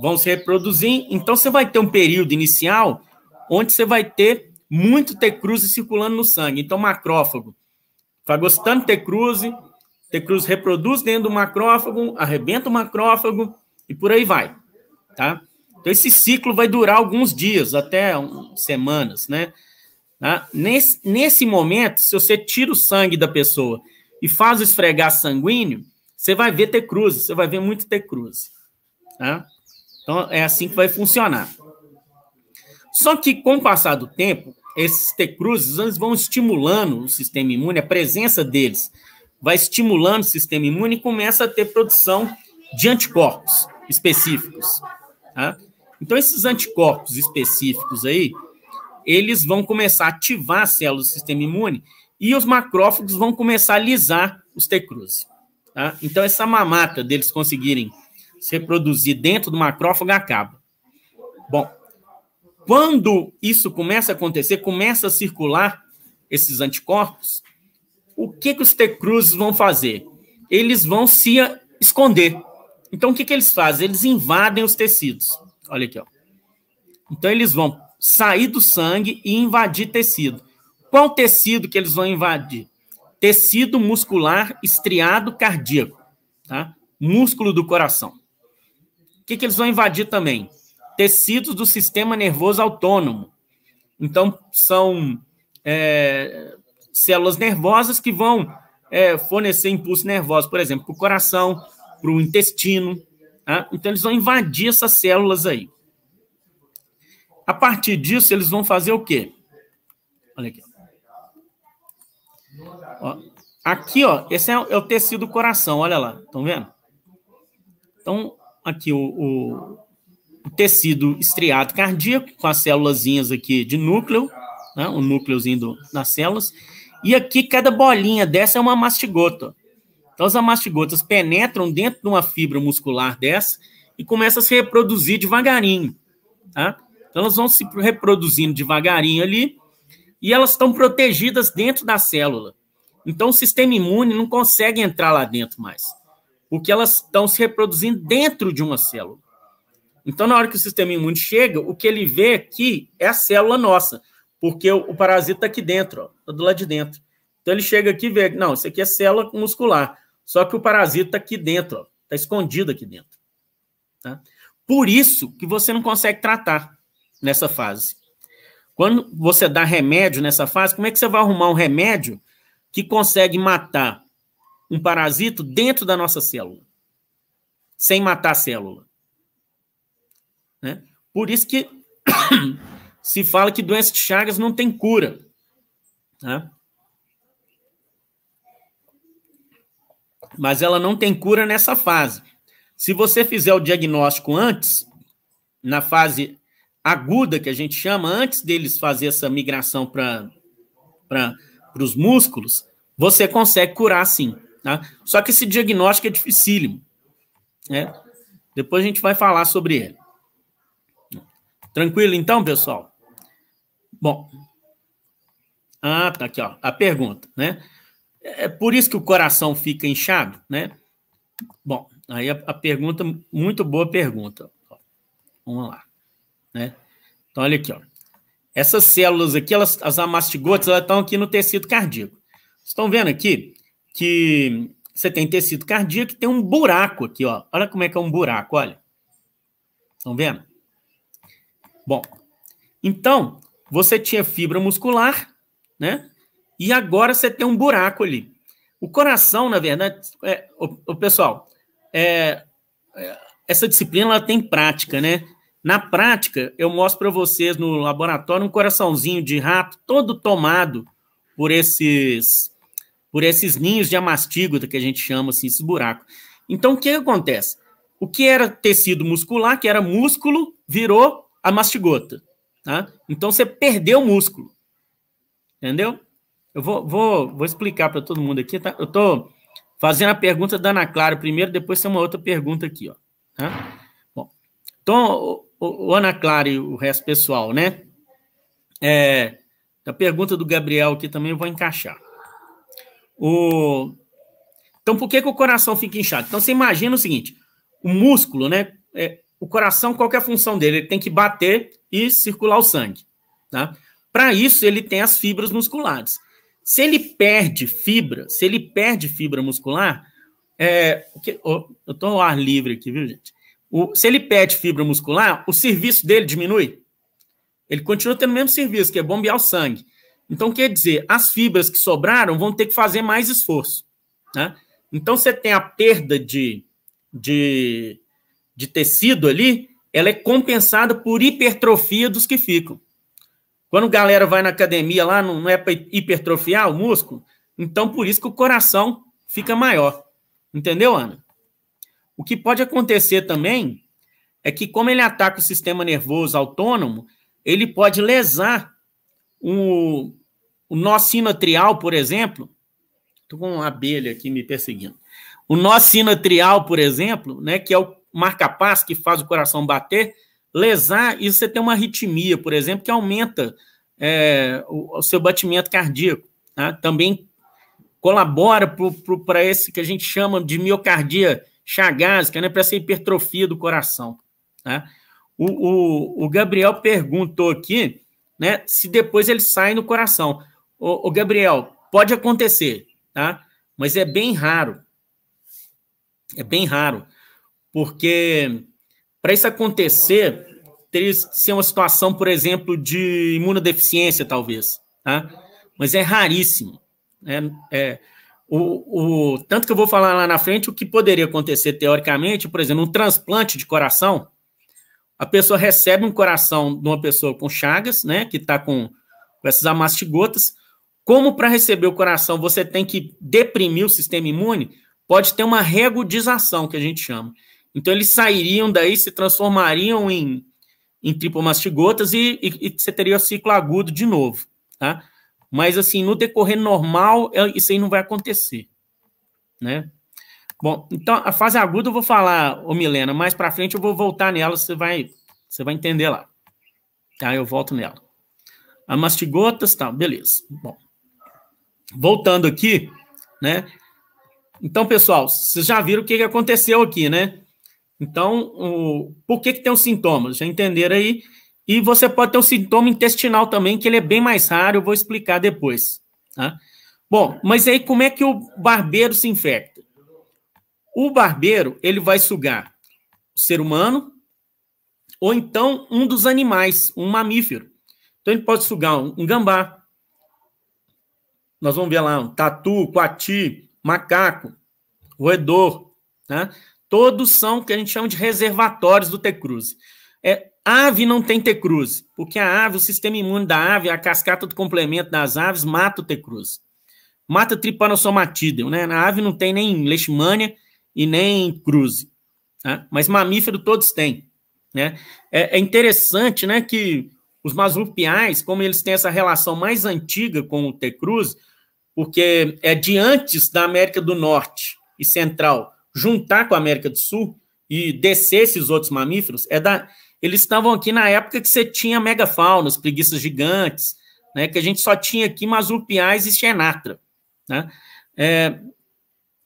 vão se reproduzir. Então, você vai ter um período inicial onde você vai ter muito T-cruse circulando no sangue. Então, macrófago, fagocitando T-cruse, T-cruz reproduz dentro do macrófago, arrebenta o macrófago e por aí vai, tá? Então, esse ciclo vai durar alguns dias, até um, semanas, né? Tá? Nesse, nesse momento, se você tira o sangue da pessoa e faz esfregar sanguíneo, você vai ver ter cruze, você vai ver muito ter cruze. Né? Então, é assim que vai funcionar. Só que, com o passar do tempo, esses T-cruzes vão estimulando o sistema imune, a presença deles vai estimulando o sistema imune e começa a ter produção de anticorpos específicos. Tá? Então, esses anticorpos específicos aí, eles vão começar a ativar as células do sistema imune e os macrófagos vão começar a lisar os T-cruzes. Tá? Então, essa mamata deles conseguirem se reproduzir dentro do macrófago acaba. Bom, quando isso começa a acontecer, começa a circular esses anticorpos, o que, que os T-cruzes vão fazer? Eles vão se esconder. Então, o que, que eles fazem? Eles invadem os tecidos. Olha aqui. Ó. Então, eles vão sair do sangue e invadir tecido. Qual tecido que eles vão invadir? tecido muscular estriado cardíaco, tá? Músculo do coração. O que, que eles vão invadir também? Tecidos do sistema nervoso autônomo. Então, são é, células nervosas que vão é, fornecer impulso nervoso, por exemplo, para o coração, para o intestino. Tá? Então, eles vão invadir essas células aí. A partir disso, eles vão fazer o quê? Olha aqui. Ó, aqui, ó, esse é, é, o tecido coração, olha lá, estão vendo? Então, aqui o, o, o, tecido estriado cardíaco, com as célulazinhas aqui de núcleo, né, o núcleozinho das células, e aqui cada bolinha dessa é uma mastigota. Então, as mastigotas penetram dentro de uma fibra muscular dessa e começam a se reproduzir devagarinho, tá? Então, elas vão se reproduzindo devagarinho ali e elas estão protegidas dentro da célula. Então, o sistema imune não consegue entrar lá dentro mais, porque elas estão se reproduzindo dentro de uma célula. Então, na hora que o sistema imune chega, o que ele vê aqui é a célula nossa, porque o, parasita está aqui dentro, está do lado de dentro. Então, ele chega aqui e vê, não, isso aqui é célula muscular, só que o parasita está aqui dentro, está escondido aqui dentro. Tá? Por isso que você não consegue tratar nessa fase. Quando você dá remédio nessa fase, como é que você vai arrumar um remédio que consegue matar um parasito dentro da nossa célula, sem matar a célula. Né? Por isso que se fala que doença de Chagas não tem cura. Né? Mas ela não tem cura nessa fase. Se você fizer o diagnóstico antes, na fase aguda que a gente chama, antes deles fazer essa migração para para os músculos, você consegue curar sim. Tá? Só que esse diagnóstico é dificílimo. Né? Depois a gente vai falar sobre ele. Tranquilo então, pessoal? Bom. Ah, tá aqui, ó, a pergunta, né? É por isso que o coração fica inchado, né? Bom, aí a, a pergunta, muito boa pergunta. vamos lá, né? Então, olha aqui, ó. Essas células aqui, elas, as amastigotas, elas estão aqui no tecido cardíaco. Vocês estão vendo aqui que você tem tecido cardíaco e tem um buraco aqui, ó. Olha como é que é um buraco, olha. Estão vendo? Bom, então, você tinha fibra muscular, né? E agora você tem um buraco ali. O coração, na verdade, é, o, o pessoal, é, é, essa disciplina ela tem prática, né? Na prática, eu mostro para vocês no laboratório um coraçãozinho de rato todo tomado por esses por esses ninhos de amastígota que a gente chama assim, esse buraco. Então, o que acontece? O que era tecido muscular, que era músculo, virou amastigota. Tá? Então, você perdeu músculo. Entendeu? Eu vou, vou, vou explicar para todo mundo aqui. Tá? Eu estou fazendo a pergunta da Ana Clara primeiro, depois tem uma outra pergunta aqui. Ó, tá? Bom, então, o, o Ana Clara e o resto pessoal, né? É, a pergunta do Gabriel aqui também eu vou encaixar. O... Então, por que, que o coração fica inchado? Então, você imagina o seguinte: o músculo, né? É, o coração, qual é a função dele? Ele tem que bater e circular o sangue. Tá? Para isso, ele tem as fibras musculares. Se ele perde fibra, se ele perde fibra muscular, é, eu estou ao ar livre aqui, viu, gente? O, se ele perde fibra muscular, o serviço dele diminui. Ele continua tendo o mesmo serviço, que é bombear o sangue. Então, quer dizer, as fibras que sobraram vão ter que fazer mais esforço. Né? Então, você tem a perda de, de, de tecido ali, ela é compensada por hipertrofia dos que ficam. Quando a galera vai na academia lá, não é para hipertrofiar o músculo? Então, por isso que o coração fica maior. Entendeu, Ana? O que pode acontecer também é que, como ele ataca o sistema nervoso autônomo, ele pode lesar o, o nó sinotrial, por exemplo. Estou com uma abelha aqui me perseguindo. O nó sinotrial, por exemplo, né, que é o marca-paz que faz o coração bater, lesar, e você tem uma arritmia, por exemplo, que aumenta é, o, o, seu batimento cardíaco. Tá? Também colabora para esse que a gente chama de miocardia chagásica, né, para essa hipertrofia do coração. Né? O, o, o, Gabriel perguntou aqui né, se depois ele sai no coração. O, o Gabriel, pode acontecer, tá? mas é bem raro. É bem raro, porque para isso acontecer, teria que ser uma situação, por exemplo, de imunodeficiência, talvez. Tá? Mas é raríssimo. Né? É, é, o, o, tanto que eu vou falar lá na frente o que poderia acontecer teoricamente, por exemplo, um transplante de coração. A pessoa recebe um coração de uma pessoa com chagas, né, que está com, com essas amastigotas. Como para receber o coração você tem que deprimir o sistema imune, pode ter uma regudização, que a gente chama. Então eles sairiam daí, se transformariam em, em tripomastigotas e, e, e você teria o ciclo agudo de novo. Tá? Mas, assim, no decorrer normal, é, isso aí não vai acontecer, né? Bom, então, a fase aguda eu vou falar, ô Milena, mais para frente eu vou voltar nela, você vai, você vai entender lá. Tá, eu volto nela. A mastigotas, tá, beleza. Bom, voltando aqui, né? Então, pessoal, vocês já viram o que aconteceu aqui, né? Então, o, por que, que tem os sintomas? Já entenderam aí e você pode ter um sintoma intestinal também, que ele é bem mais raro, eu vou explicar depois. Tá? Bom, mas aí como é que o barbeiro se infecta? O barbeiro, ele vai sugar o ser humano ou então um dos animais, um mamífero. Então ele pode sugar um, um gambá. Nós vamos ver lá um tatu, coati, macaco, roedor, né? Todos são o que a gente chama de reservatórios do T. cruz. É, Ave não tem T-cruz, porque a ave, o sistema imune da ave, é a cascata do complemento das aves mata o T-cruz. Mata tripanosomatídeo, né? Na ave não tem nem leishmania e nem cruze, tá? Mas mamífero todos têm, né? É, é interessante, né, que os marsupiais, como eles têm essa relação mais antiga com o T-cruz, porque é de antes da América do Norte e Central juntar com a América do Sul e descer esses outros mamíferos, é da eles estavam aqui na época que você tinha megafaunas, preguiças gigantes, né, que a gente só tinha aqui marsupiais e xenatra. Né? É,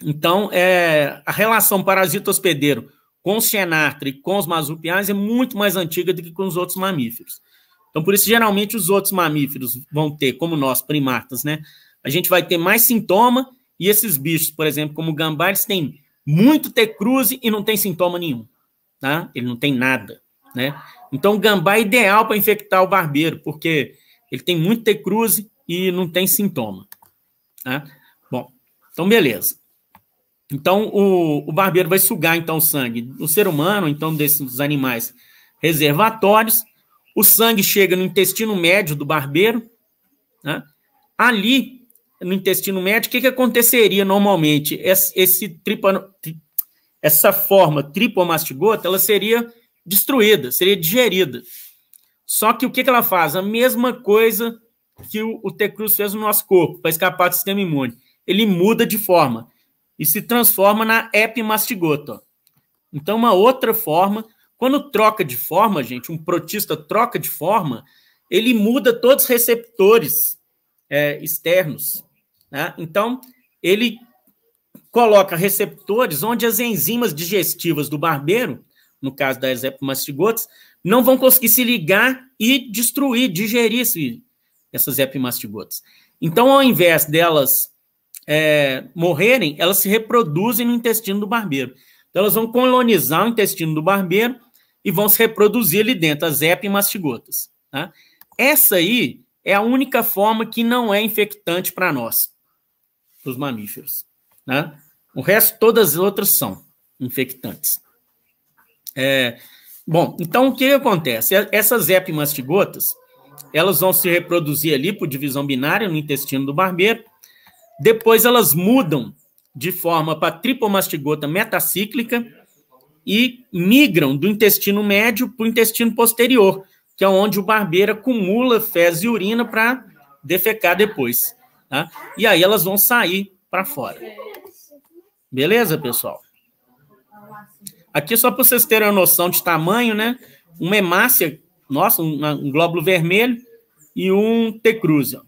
então, é, a relação parasita-hospedeiro com o xenatra e com os marsupiais é muito mais antiga do que com os outros mamíferos. Então, por isso, geralmente, os outros mamíferos vão ter, como nós, primatas, né? A gente vai ter mais sintoma e esses bichos, por exemplo, como o gambá, eles têm muito T-cruze e não tem sintoma nenhum, tá? Ele não tem nada né? Então, gambá é ideal para infectar o barbeiro, porque ele tem muito T-cruze e não tem sintoma. Né? Bom, então beleza. Então, o, o barbeiro vai sugar então o sangue do ser humano, então desses animais reservatórios. O sangue chega no intestino médio do barbeiro. Né? Ali, no intestino médio, o que, que aconteceria normalmente? Esse, esse tripano, essa forma tripomastigota, ela seria destruída, seria digerida. Só que o que, que ela faz? A mesma coisa que o, o T. Cruz fez no nosso corpo para escapar do sistema imune. Ele muda de forma e se transforma na epimastigota. Então, uma outra forma, quando troca de forma, gente, um protista troca de forma, ele muda todos os receptores é, externos. Né? Então, ele coloca receptores onde as enzimas digestivas do barbeiro no caso da exemplo mastigotes, não vão conseguir se ligar e destruir, digerir esse, essas epimastigotes. Então, ao invés delas é, morrerem, elas se reproduzem no intestino do barbeiro. Então, elas vão colonizar o intestino do barbeiro e vão se reproduzir ali dentro, as epimastigotas. Tá? Essa aí é a única forma que não é infectante para nós, para os mamíferos. Né? O resto, todas as outras são infectantes. É, bom, então o que acontece? Essas epimastigotas, elas vão se reproduzir ali por divisão binária no intestino do barbeiro. Depois elas mudam de forma para tripomastigota metacíclica e migram do intestino médio para o intestino posterior, que é onde o barbeiro acumula fezes e urina para defecar depois. Tá? E aí elas vão sair para fora. Beleza, pessoal? Aqui, só para vocês terem uma noção de tamanho, né? Uma hemácia, nossa, um, um glóbulo vermelho e um t Só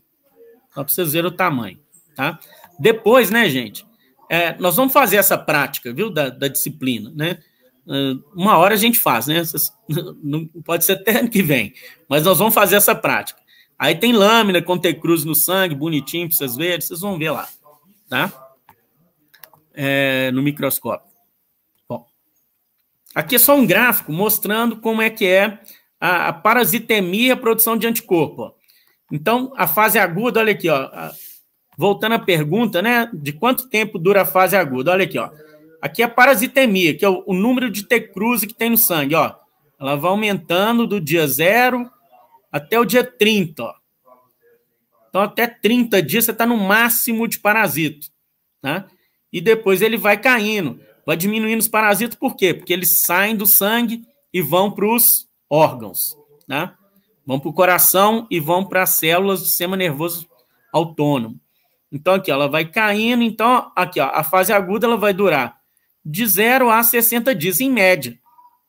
para vocês verem o tamanho, tá? Depois, né, gente? É, nós vamos fazer essa prática, viu, da, da, disciplina, né? Ah, uma hora a gente faz, né? Não pode ser até ano que vem, mas nós vamos fazer essa prática. Aí tem lâmina com T-cruz no sangue, bonitinho para vocês verem, vocês vão ver lá, tá? É, no microscópio. Aqui é só um gráfico mostrando como é que é a, parasitemia e a produção de anticorpo. Então, a fase aguda, olha aqui, ó. Voltando à pergunta, né? De quanto tempo dura a fase aguda? Olha aqui, ó. Aqui é a parasitemia, que é o, o número de T-cruz que tem no sangue, ó. Ela vai aumentando do dia zero até o dia 30, ó. Então, até 30 dias você está no máximo de parasito, né? E depois ele vai caindo. Vai diminuindo os parasitas, por quê? Porque eles saem do sangue e vão para os órgãos, né? Vão para o coração e vão para as células do sistema nervoso autônomo. Então, aqui, ó, ela vai caindo. Então, aqui, ó, a fase aguda ela vai durar de 0 a 60 dias, em média.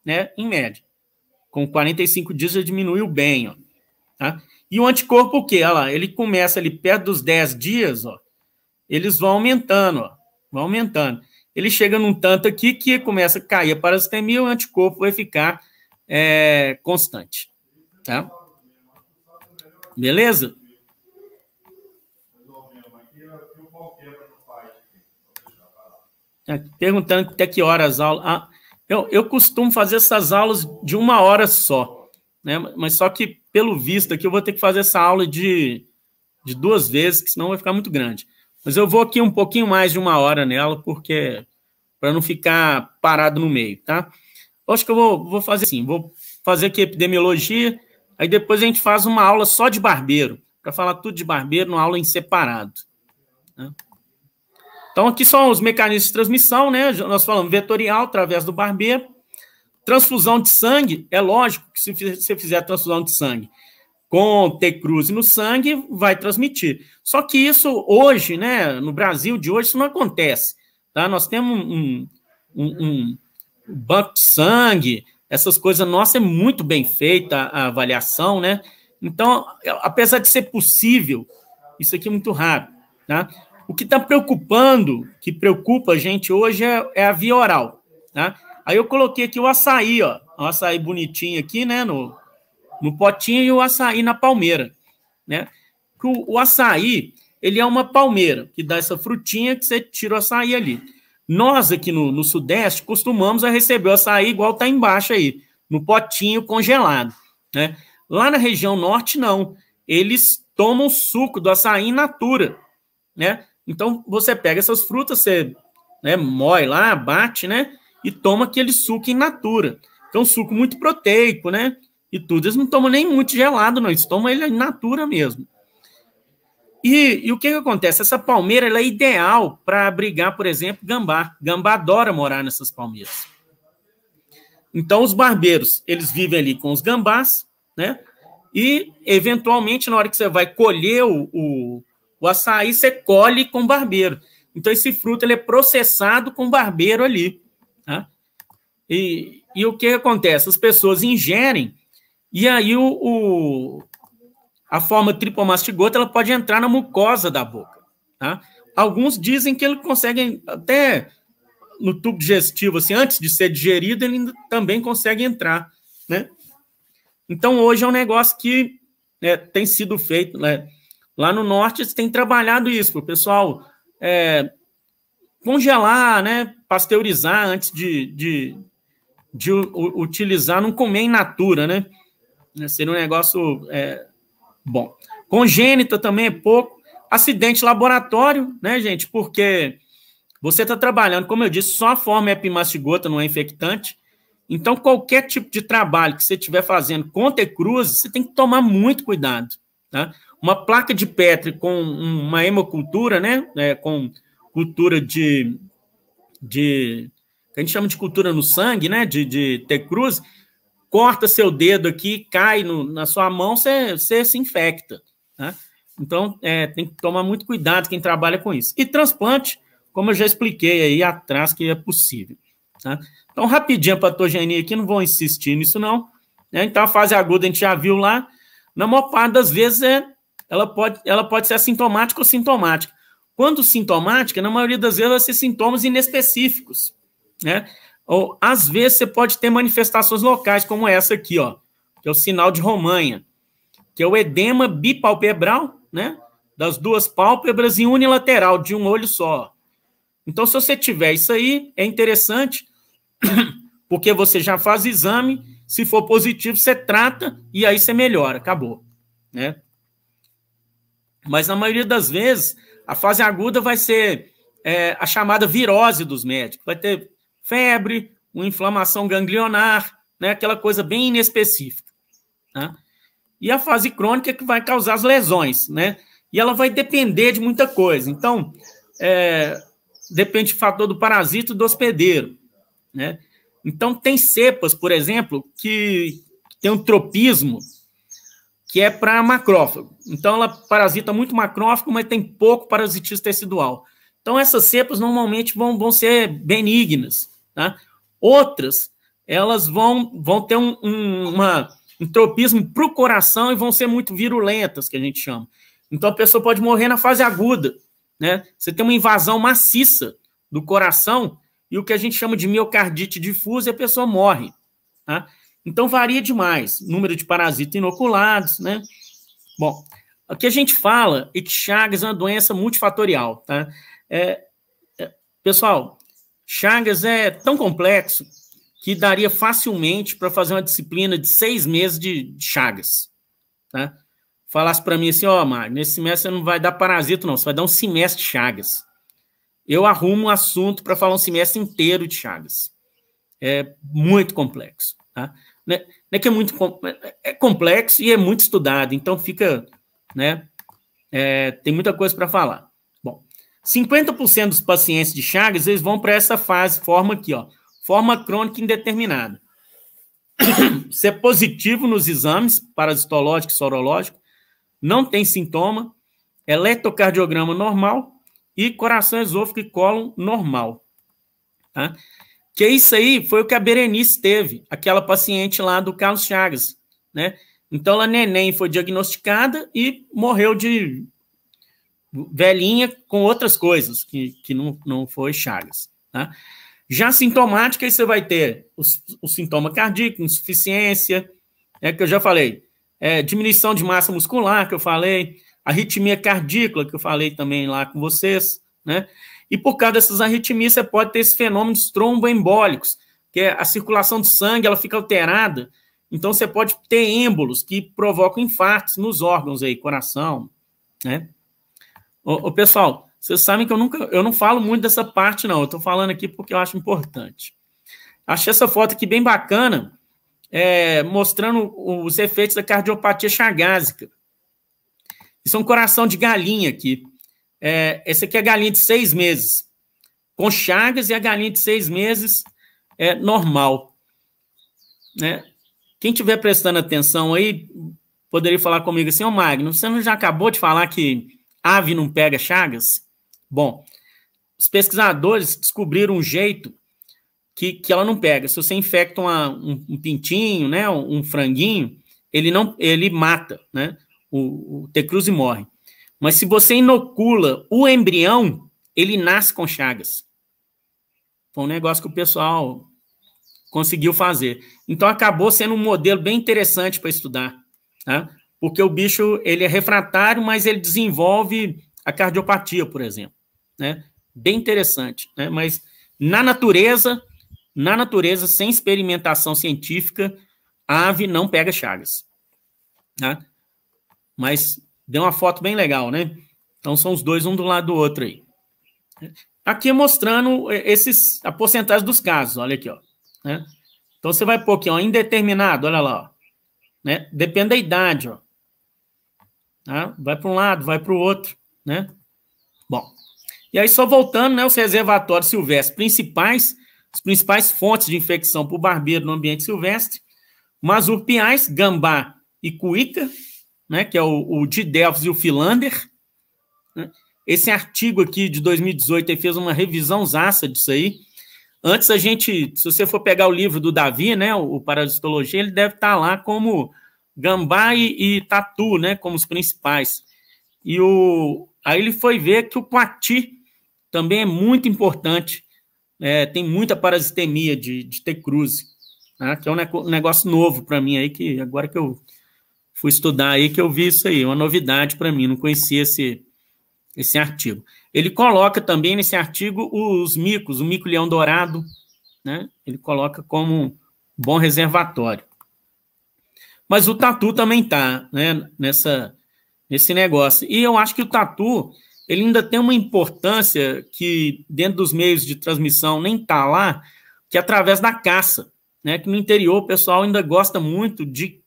Né? Em média. Com 45 dias já diminuiu bem. Ó, tá? E o anticorpo, o quê? Olha lá, ele começa ali perto dos 10 dias, ó, eles vão aumentando, ó, vão aumentando ele chega num tanto aqui que começa a cair a parasitemia e o anticorpo vai ficar é, constante. Tá? Beleza? Tá perguntando até que horas aula. Ah, eu, eu costumo fazer essas aulas de uma hora só, né? mas só que, pelo visto aqui, eu vou ter que fazer essa aula de, de duas vezes, que senão vai ficar muito grande. Mas eu vou aqui um pouquinho mais de uma hora nela, porque para não ficar parado no meio, tá? Eu acho que eu vou, vou fazer assim, vou fazer aqui epidemiologia, aí depois a gente faz uma aula só de barbeiro, para falar tudo de barbeiro, numa aula em separado. Né? Então, aqui são os mecanismos de transmissão, né? Nós falamos vetorial através do barbeiro. Transfusão de sangue, é lógico que se você fizer transfusão de sangue com T-Cruz no sangue, vai transmitir. Só que isso hoje, né, no Brasil de hoje, isso não acontece. Tá? Nós temos um, um, um banco de sangue, essas coisas nossa é muito bem feita a avaliação, né? Então, apesar de ser possível, isso aqui é muito raro. Tá? O que está preocupando, que preocupa a gente hoje, é, é a via oral. Tá? Aí eu coloquei aqui o açaí, ó. O açaí bonitinho aqui, né? No, no potinho e o açaí na palmeira, né? O, o açaí, ele é uma palmeira, que dá essa frutinha que você tira o açaí ali. Nós aqui no, no Sudeste costumamos a receber o açaí igual tá embaixo aí, no potinho congelado, né? Lá na região norte, não. Eles tomam suco do açaí in natura, né? Então, você pega essas frutas, você né, moe lá, bate, né? E toma aquele suco in natura. Então, suco muito proteico, né? e tudo. Eles não tomam nem muito gelado, não. Eles tomam ele in natura mesmo. E, e o que, que acontece? Essa palmeira é ideal para abrigar, por exemplo, gambá. Gambá adora morar nessas palmeiras. Então, os barbeiros, eles vivem ali com os gambás, né? E, eventualmente, na hora que você vai colher o, o, o açaí, você colhe com barbeiro. Então, esse fruto ele é processado com barbeiro ali. Tá? E, e o que acontece? As pessoas ingerem e aí o, o a forma tripomastigota ela pode entrar na mucosa da boca. Tá? Alguns dizem que ele consegue até no tubo digestivo, assim, antes de ser digerido, ele também consegue entrar, né? Então hoje é um negócio que né, tem sido feito, né? Lá no norte eles têm trabalhado isso, o pessoal é, congelar, né? Pasteurizar antes de, de, de utilizar, não comer em natura, né? Né? Seria um negócio é, bom. Congênita também é pouco. Acidente laboratório, né, gente? Porque você está trabalhando, como eu disse, só a forma epimastigota é não é infectante. Então, qualquer tipo de trabalho que você estiver fazendo com cruz, você tem que tomar muito cuidado. Tá? Uma placa de Petri com uma hemocultura, né? É, com cultura de, de. que a gente chama de cultura no sangue, né? De, de T-cruz, corta seu dedo aqui, cai no, na sua mão, você, você se infecta. Né? Então, é, tem que tomar muito cuidado quem trabalha com isso. E transplante, como eu já expliquei aí atrás, que é possível. Tá? Então, rapidinho a patogenia aqui, não vou insistir nisso não. Né? Então, a fase aguda a gente já viu lá. Na maior parte das vezes, é, ela, pode, ela pode ser assintomática ou sintomática. Quando sintomática, na maioria das vezes, vai ser sintomas inespecíficos. Né? Ou às vezes você pode ter manifestações locais como essa aqui, ó, que é o sinal de Romanha, que é o edema bipalpebral, né? Das duas pálpebras e unilateral de um olho só. Então, se você tiver isso aí, é interessante, porque você já faz exame, se for positivo, você trata e aí você melhora, acabou, né? Mas na maioria das vezes, a fase aguda vai ser é, a chamada virose dos médicos, vai ter febre, uma inflamação ganglionar, né? aquela coisa bem inespecífica. Né? E a fase crônica é que vai causar as lesões, né? E ela vai depender de muita coisa. Então, é, depende do fator do parasito e do hospedeiro, né? Então, tem cepas, por exemplo, que tem um tropismo que é para macrófago. Então, ela parasita muito macrófago, mas tem pouco parasitismo tecidual. Então, essas cepas normalmente vão, vão ser benignas, Tá? Outras, elas vão, vão ter um, um, uma, um tropismo para o coração e vão ser muito virulentas, que a gente chama. Então a pessoa pode morrer na fase aguda. Né? Você tem uma invasão maciça do coração e o que a gente chama de miocardite difusa e a pessoa morre. Tá? Então varia demais. Número de parasitas inoculados, né? Bom, o que a gente fala é que Chagas é uma doença multifatorial, tá? É, é, pessoal, Chagas é tão complexo que daria facilmente para fazer uma disciplina de seis meses de Chagas. Tá? Falasse para mim assim, ó, oh, Mário, nesse semestre você não vai dar parasito, não, você vai dar um semestre de Chagas. Eu arrumo um assunto para falar um semestre inteiro de Chagas. É muito complexo. Tá? é, não é que é muito é complexo e é muito estudado, então fica, né? É, tem muita coisa para falar. 50% dos pacientes de Chagas, eles vão para essa fase, forma aqui, ó, forma crônica indeterminada. se é positivo nos exames parasitológico e sorológico, não tem sintoma, eletrocardiograma normal e coração esôfago e cólon normal. Tá? Que isso aí foi o que a Berenice teve, aquela paciente lá do Carlos Chagas, né? Então, ela neném foi diagnosticada e morreu de velhinha com outras coisas, que, que não, não foi Chagas. Tá? Já sintomática, você vai ter o sintoma cardíaco, insuficiência, é que eu já falei, é, diminuição de massa muscular, que eu falei, arritmia cardíaca, que eu falei também lá com vocês, né? E por causa dessas arritmias, você pode ter esses fenômenos tromboembólicos, que é a circulação de sangue, ela fica alterada, então você pode ter êmbolos que provocam infartos nos órgãos aí, coração, né? Ô, ô, pessoal, vocês sabem que eu nunca, eu não falo muito dessa parte, não. Eu estou falando aqui porque eu acho importante. Achei essa foto aqui bem bacana, é, mostrando os efeitos da cardiopatia chagásica. Isso é um coração de galinha aqui. É, essa aqui é a galinha de seis meses, com chagas, e a galinha de seis meses é normal. Né? Quem estiver prestando atenção aí, poderia falar comigo assim, ô Magno, você não já acabou de falar que ave não pega chagas? Bom, os pesquisadores descobriram um jeito que, que ela não pega. Se você infecta uma, um, um, pintinho, né, um, franguinho, ele não, ele mata, né? O, o T. morre. Mas se você inocula o embrião, ele nasce com chagas. Foi um negócio que o pessoal conseguiu fazer. Então acabou sendo um modelo bem interessante para estudar. Tá? porque o bicho ele é refratário, mas ele desenvolve a cardiopatia, por exemplo, né? Bem interessante, né? Mas na natureza, na natureza, sem experimentação científica, a ave não pega chagas, né? Mas deu uma foto bem legal, né? Então são os dois um do lado do outro aí. Aqui mostrando é, esses a porcentagem dos casos, olha aqui, ó. Né? Então você vai pôr aqui, ó, indeterminado, olha lá, ó, né? Depende da idade, ó. Tá? Vai para um lado, vai para o outro, né? Bom, e aí só voltando, né, os reservatórios silvestres principais, as principais fontes de infecção para o barbeiro no ambiente silvestre, masurpiais, gambá e cuíca, né, que é o, o Didelphus e o Philander. Né? Esse artigo aqui de 2018 fez uma revisão zaça disso aí. Antes a gente, se você for pegar o livro do Davi, né, o, o Parasitologia, ele deve estar tá lá como Gambá e, e, Tatu, né, como os principais. E o aí ele foi ver que o Coati também é muito importante, é, tem muita parasitemia de, de ter cruze, né, que é um negócio novo para mim aí, que agora que eu fui estudar aí, que eu vi isso aí, uma novidade para mim, não conhecia esse, esse artigo. Ele coloca também nesse artigo os micos, o mico-leão dourado, né, ele coloca como um bom reservatório. Mas o Tatu também tá, né, nessa nesse negócio. E eu acho que o Tatu, ele ainda tem uma importância que dentro dos meios de transmissão nem tá lá, que é através da caça, né? Que no interior o pessoal ainda gosta muito de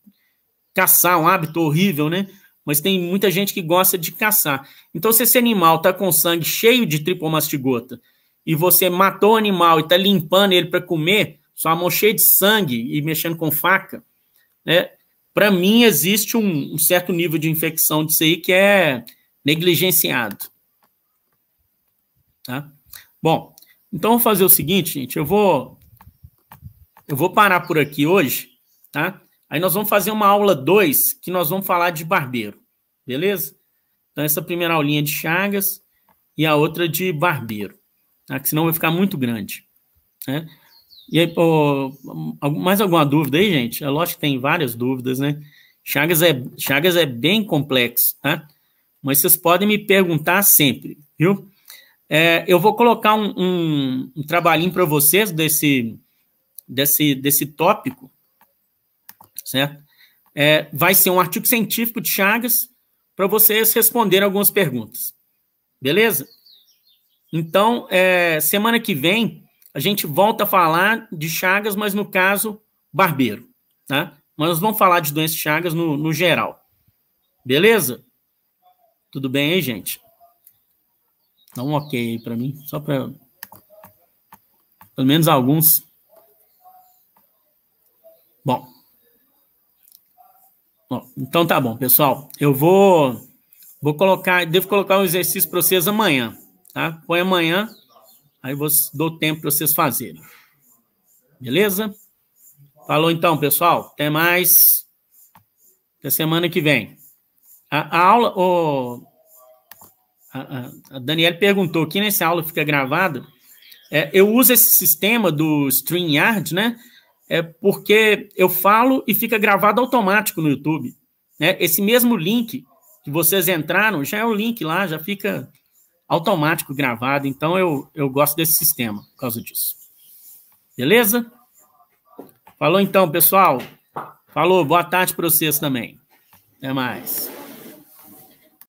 caçar, um hábito horrível, né? Mas tem muita gente que gosta de caçar. Então, se esse animal tá com sangue cheio de tripomastigota e você matou o animal e tá limpando ele para comer, sua mão cheia de sangue e mexendo com faca, né? para mim, existe um, um, certo nível de infecção disso aí que é negligenciado. Tá? Bom, então vou fazer o seguinte, gente. Eu vou, eu vou parar por aqui hoje, tá? Aí nós vamos fazer uma aula 2 que nós vamos falar de barbeiro, beleza? Então, essa primeira aulinha de Chagas e a outra de barbeiro, tá? Que senão vai ficar muito grande, né? E aí, pô, mais alguma dúvida aí, gente? É lógico que tem várias dúvidas, né? Chagas é, Chagas é bem complexo, tá? Mas vocês podem me perguntar sempre, viu? É, eu vou colocar um, um, um trabalhinho para vocês desse, desse, desse tópico, certo? É, vai ser um artigo científico de Chagas para vocês responderem algumas perguntas, beleza? Então, é, semana que vem a gente volta a falar de Chagas, mas no caso, barbeiro. Tá? Mas nós vamos falar de doenças de Chagas no, no geral. Beleza? Tudo bem aí, gente? Dá um ok aí para mim, só para. Pelo menos alguns. Bom. Bom, então tá bom, pessoal. Eu vou. Vou colocar, devo colocar um exercício para vocês amanhã, tá? Põe amanhã Aí você, dou tempo para vocês fazerem. Beleza? Falou então, pessoal. Até mais. Até semana que vem. A, a aula. O, a, a Daniela perguntou aqui, nessa né, aula fica gravada. É, eu uso esse sistema do StreamYard, né? É porque eu falo e fica gravado automático no YouTube. Né? Esse mesmo link que vocês entraram já é o link lá, já fica automático gravado. Então eu, eu gosto desse sistema por causa disso. Beleza? Falou então, pessoal. Falou, boa tarde para vocês também. Até mais.